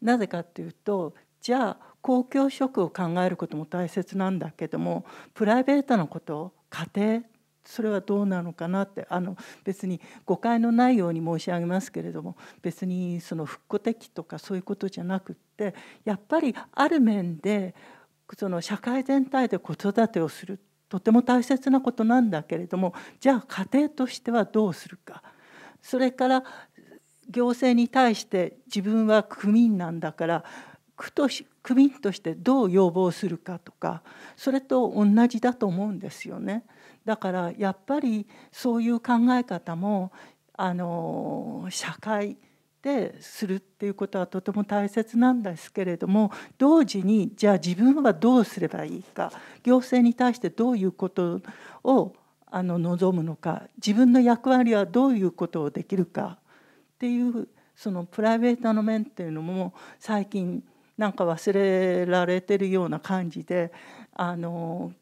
なぜかっていうとじゃあ公共職を考えることも大切なんだけどもプライベートのこと家庭それはどうなのかなってあの別に誤解のないように申し上げますけれども別にその復古的とかそういうことじゃなくってやっぱりある面でその社会全体で子育てをするとても大切なことなんだけれどもじゃあ家庭としてはどうするかそれから行政に対して自分は区民なんだから区とし区民としてどう要望するかとかそれと同じだと思うんですよね。だからやっぱりそういう考え方もあの社会てするっていうことはとても大切なんですけれども同時にじゃあ自分はどうすればいいか行政に対してどういうことをあの望むのか自分の役割はどういうことをできるかっていうそのプライベートの面っていうのも最近なんか忘れられてるような感じであの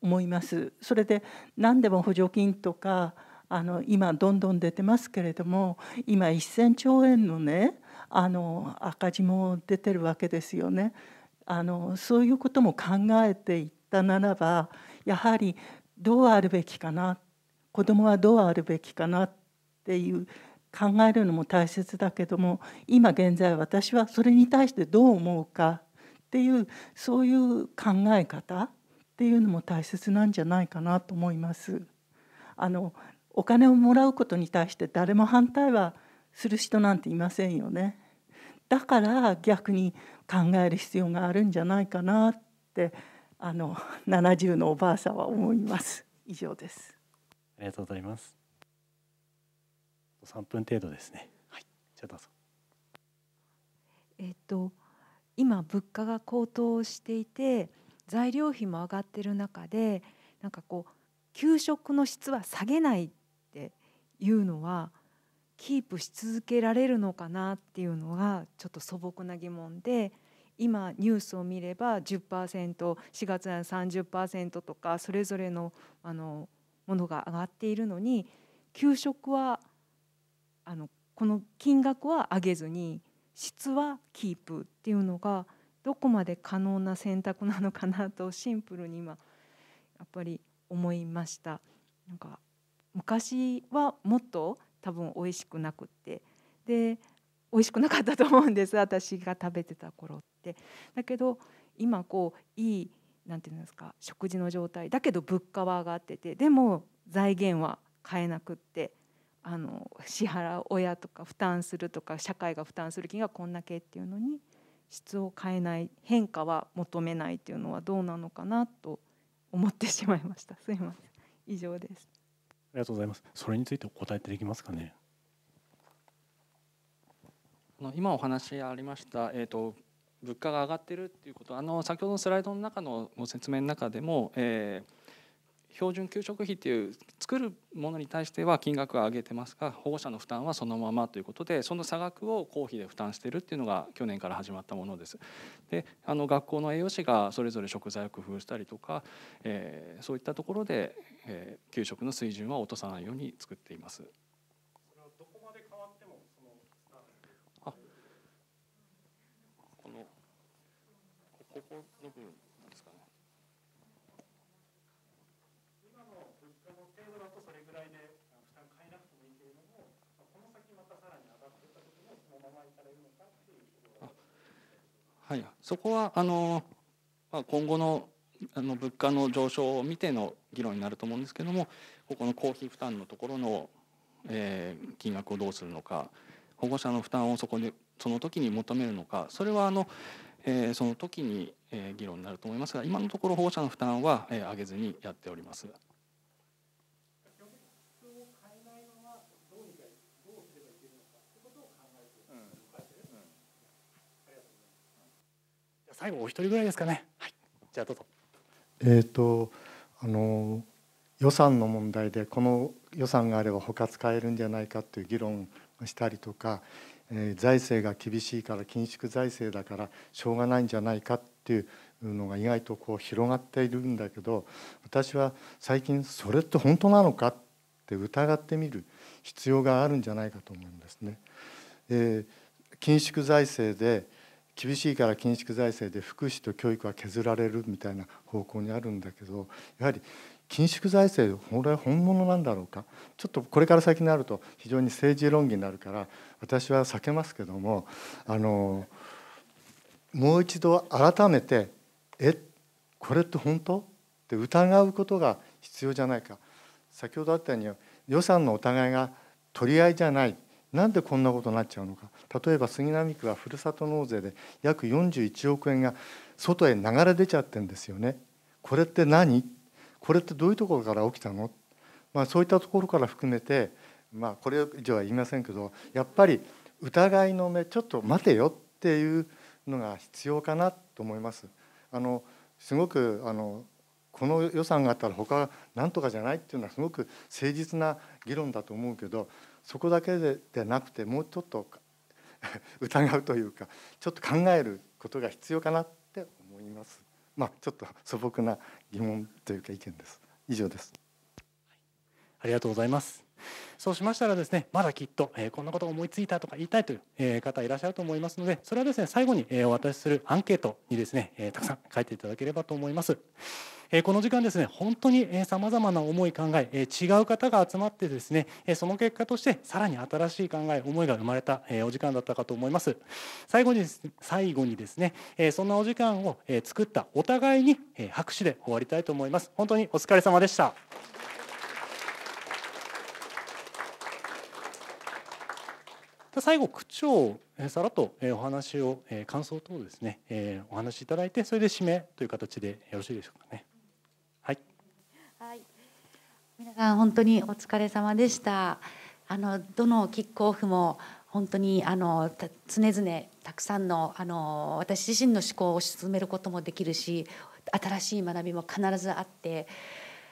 思います。それで何でも補助金とかあの今どんどん出てますけれども今1,000兆円のねあの赤字も出てるわけですよね。あのそういうことも考えていったならばやはりどうあるべきかな子どもはどうあるべきかなっていう考えるのも大切だけども今現在私はそれに対してどう思うかっていうそういう考え方っていうのも大切なんじゃないかなと思います。あのお金をもらうことに対して誰も反対はする人なんていませんよね。だから逆に考える必要があるんじゃないかなってあの70のおばあさんは思います。以上です。ありがとうございます。3分程度ですね。はい、じゃどうぞ。えっと今物価が高騰していて材料費も上がってる中でなんかこう給食の質は下げないいうのはキープし続けられるのかなっていうのがちょっと素朴な疑問で今ニュースを見れば 10%4 月は30%とかそれぞれのあのものが上がっているのに給食はあのこの金額は上げずに質はキープっていうのがどこまで可能な選択なのかなとシンプルに今やっぱり思いました。なんか昔はもっと多分美味しくなくってで美味しくなかったと思うんです私が食べてた頃って。だけど今こういいなんていうんですか食事の状態だけど物価は上がっててでも財源は買えなくってあの支払う親とか負担するとか社会が負担する金がこんだけっていうのに質を変えない変化は求めないっていうのはどうなのかなと思ってしまいましたすいません以上です。ありがとうございます。それについてお答えできますかね。あの今お話ありました、えーと、物価が上がってるっていうことあの先ほどのスライドの中のご説明の中でも、えー標準給食費っていう作るものに対しては金額は上げてますが保護者の負担はそのままということでその差額を公費で負担しているっていうのが去年から始まったものです。であの学校の栄養士がそれぞれ食材を工夫したりとか、えー、そういったところで、えー、給食の水準は落とさないように作っています。あこのここの部分そこはあの、まあ、今後のあの物価の上昇を見ての議論になると思うんですけどもここの公費負担のところの、えー、金額をどうするのか保護者の負担をそこでその時に求めるのかそれはあの、えー、その時に、えー、議論になると思いますが今のところ保護者の負担は、えー、上げずにやっております。最後お一人ぐらいですかね。はい、じゃあどうぞ。えっ、とあの予算の問題でこの予算があれば他使えるんじゃないかという議論をしたりとか、えー、財政が厳しいから緊縮財政だからしょうがないんじゃないかっていうのが意外とこう広がっているんだけど私は最近それって本当なのかって疑ってみる必要があるんじゃないかと思うんですね。えー、緊縮財政で厳しいから緊縮財政で福祉と教育は削られるみたいな方向にあるんだけどやはり緊縮財政本来本物なんだろうかちょっとこれから先になると非常に政治論議になるから私は避けますけどもあのもう一度改めてえこれって本当って疑うことが必要じゃないか先ほどあったように予算のお互いが取り合いじゃないなんでこんなことになっちゃうのか例えば杉並区はふるさと納税で約41億円が外へ流れ出ちゃってるんですよねこれって何これってどういうところから起きたの、まあ、そういったところから含めて、まあ、これ以上は言いませんけどやっぱり疑いの目ちょっと待てよっていうのが必要かなと思います。あのすごくあのこの予算があったら他なんとかじゃないっていうのはすごく誠実な議論だと思うけどそこだけででなくてもうちょっと疑うというか ちょっと考えることが必要かなって思います。まあ、ちょっと素朴な疑問というか意見です。以上です。ありがとうございます。そうしましたらですねまだきっと、えこんなこと思いついたとか言いたいという、え方いらっしゃると思いますのでそれはですね最後に、えお渡しするアンケートにですね、えたくさん書いていただければと思います。この時間ですね本当にさまざまな思い考え違う方が集まってですねその結果としてさらに新しい考え思いが生まれたお時間だったかと思います最後に最後にですねそんなお時間を作ったお互いに拍手で終わりたいと思います本当にお疲れ様でした最後区長をさらっとお話を感想等ですねお話しいただいてそれで締めという形でよろしいでしょうかね。はい、はい、皆さん本当にお疲れ様でした。あのどのキックオフも本当にあの常々たくさんのあの私自身の思考を進めることもできるし新しい学びも必ずあって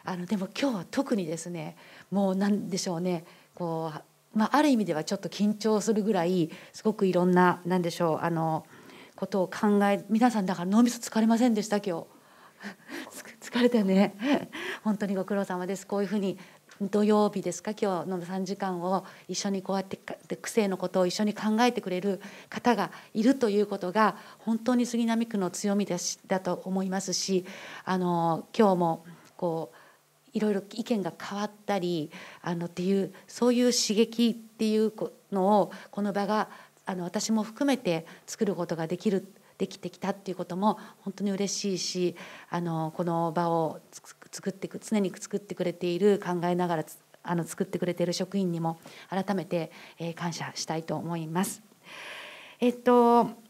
あのでも今日は特にですねもう何でしょうねこうまあ、ある意味ではちょっと緊張するぐらいすごくいろんな何でしょうあのことを考え皆さんだから脳みそ疲れませんでした今日 疲れたね 本当にご苦労様ですこういうふうに土曜日ですか今日の3時間を一緒にこうやって癖のことを一緒に考えてくれる方がいるということが本当に杉並区の強みだしだと思いますしあの今日もこういろいろ意見が変わったりあのっていうそういう刺激っていうのをこの場があの私も含めて作ることができるできてきたっていうことも本当に嬉しいしあのこの場を作ってく常に作ってくれている考えながらあの作ってくれている職員にも改めて、えー、感謝したいと思います。えっと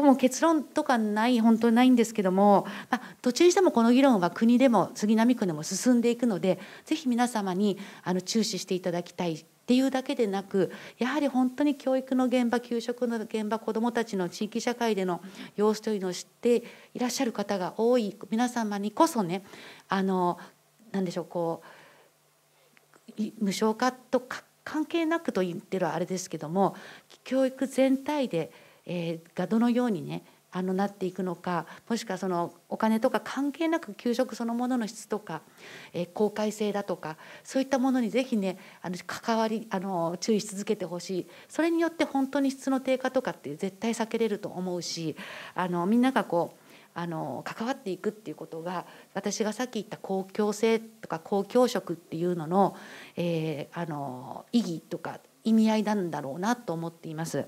もう結論とかない本当にないんですけども、まあ、どにしてもこの議論は国でも杉並区でも進んでいくのでぜひ皆様にあの注視していただきたいっていうだけでなくやはり本当に教育の現場給食の現場子どもたちの地域社会での様子というのを知っていらっしゃる方が多い皆様にこそねあの何でしょうこう無償化と関係なくと言ってるはあれですけども教育全体でえー、がどのようにねあのなっていくのかもしくはそのお金とか関係なく給食そのものの質とか、えー、公開性だとかそういったものにぜひねあの関わりあの注意し続けてほしいそれによって本当に質の低下とかって絶対避けれると思うしあのみんながこうあの関わっていくっていうことが私がさっき言った公共性とか公共職っていうのの,、えー、あの意義とか意味合いなんだろうなと思っています。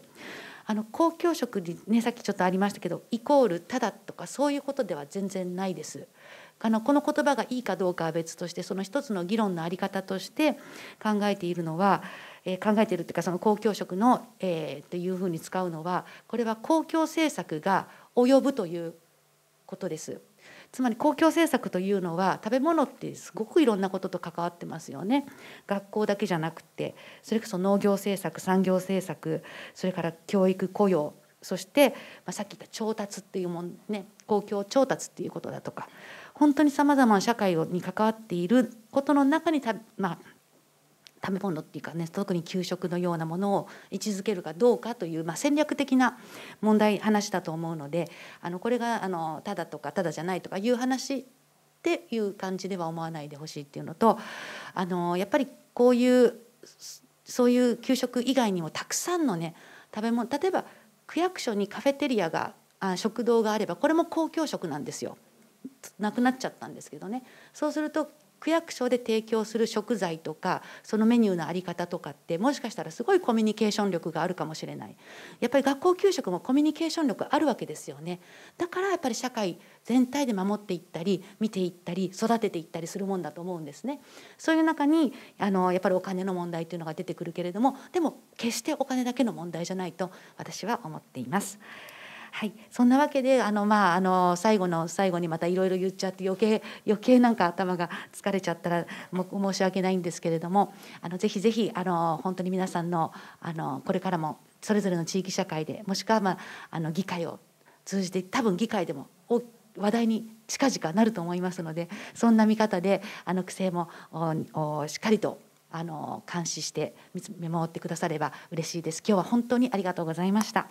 あの公共職にねさっきちょっとありましたけどイコールただとかそういうことでは全然ないです。あのこの言葉がいいかどうかは別としてその一つの議論の在り方として考えているのは、えー、考えているというかその公共色の、えー、というふうに使うのはこれは公共政策が及ぶということです。つまり公共政策というのは食べ物ってすごくいろんなことと関わってますよね学校だけじゃなくてそれこそ農業政策産業政策それから教育雇用そして、まあ、さっき言った調達っていうもんね公共調達っていうことだとか本当にさまざまな社会に関わっていることの中にた、まあ、食べ物っていうかね特に給食のようなものを位置づけるかどうかという、まあ、戦略的な問題話だと思うのであのこれがあのただとかただじゃないとかいう話っていう感じでは思わないでほしいっていうのとあのやっぱりこういうそういう給食以外にもたくさんのね食べ物例えば区役所にカフェテリアがあ食堂があればこれも公共食なんですよ。なくなっちゃったんですけどねそうすると区役所で提供する食材とかそのメニューの在り方とかってもしかしたらすごいコミュニケーション力があるかもしれないやっぱり学校給食もコミュニケーション力あるわけですよねだからやっぱり社会全体で守っていったり見ていったり育てていったりするもんだと思うんですねそういう中にあのやっぱりお金の問題というのが出てくるけれどもでも決してお金だけの問題じゃないと私は思っています。はい、そんなわけであの、まあ、あの最後の最後にまたいろいろ言っちゃって余計余計なんか頭が疲れちゃったら申し訳ないんですけれどもあのぜひぜひあの本当に皆さんのあのこれからもそれぞれの地域社会でもしくは、まあ、あの議会を通じて多分議会でも話題に近々なると思いますのでそんな見方であの戦もしっかりとあの監視して見守ってくだされば嬉しいです。今日は本当にありがとうございました。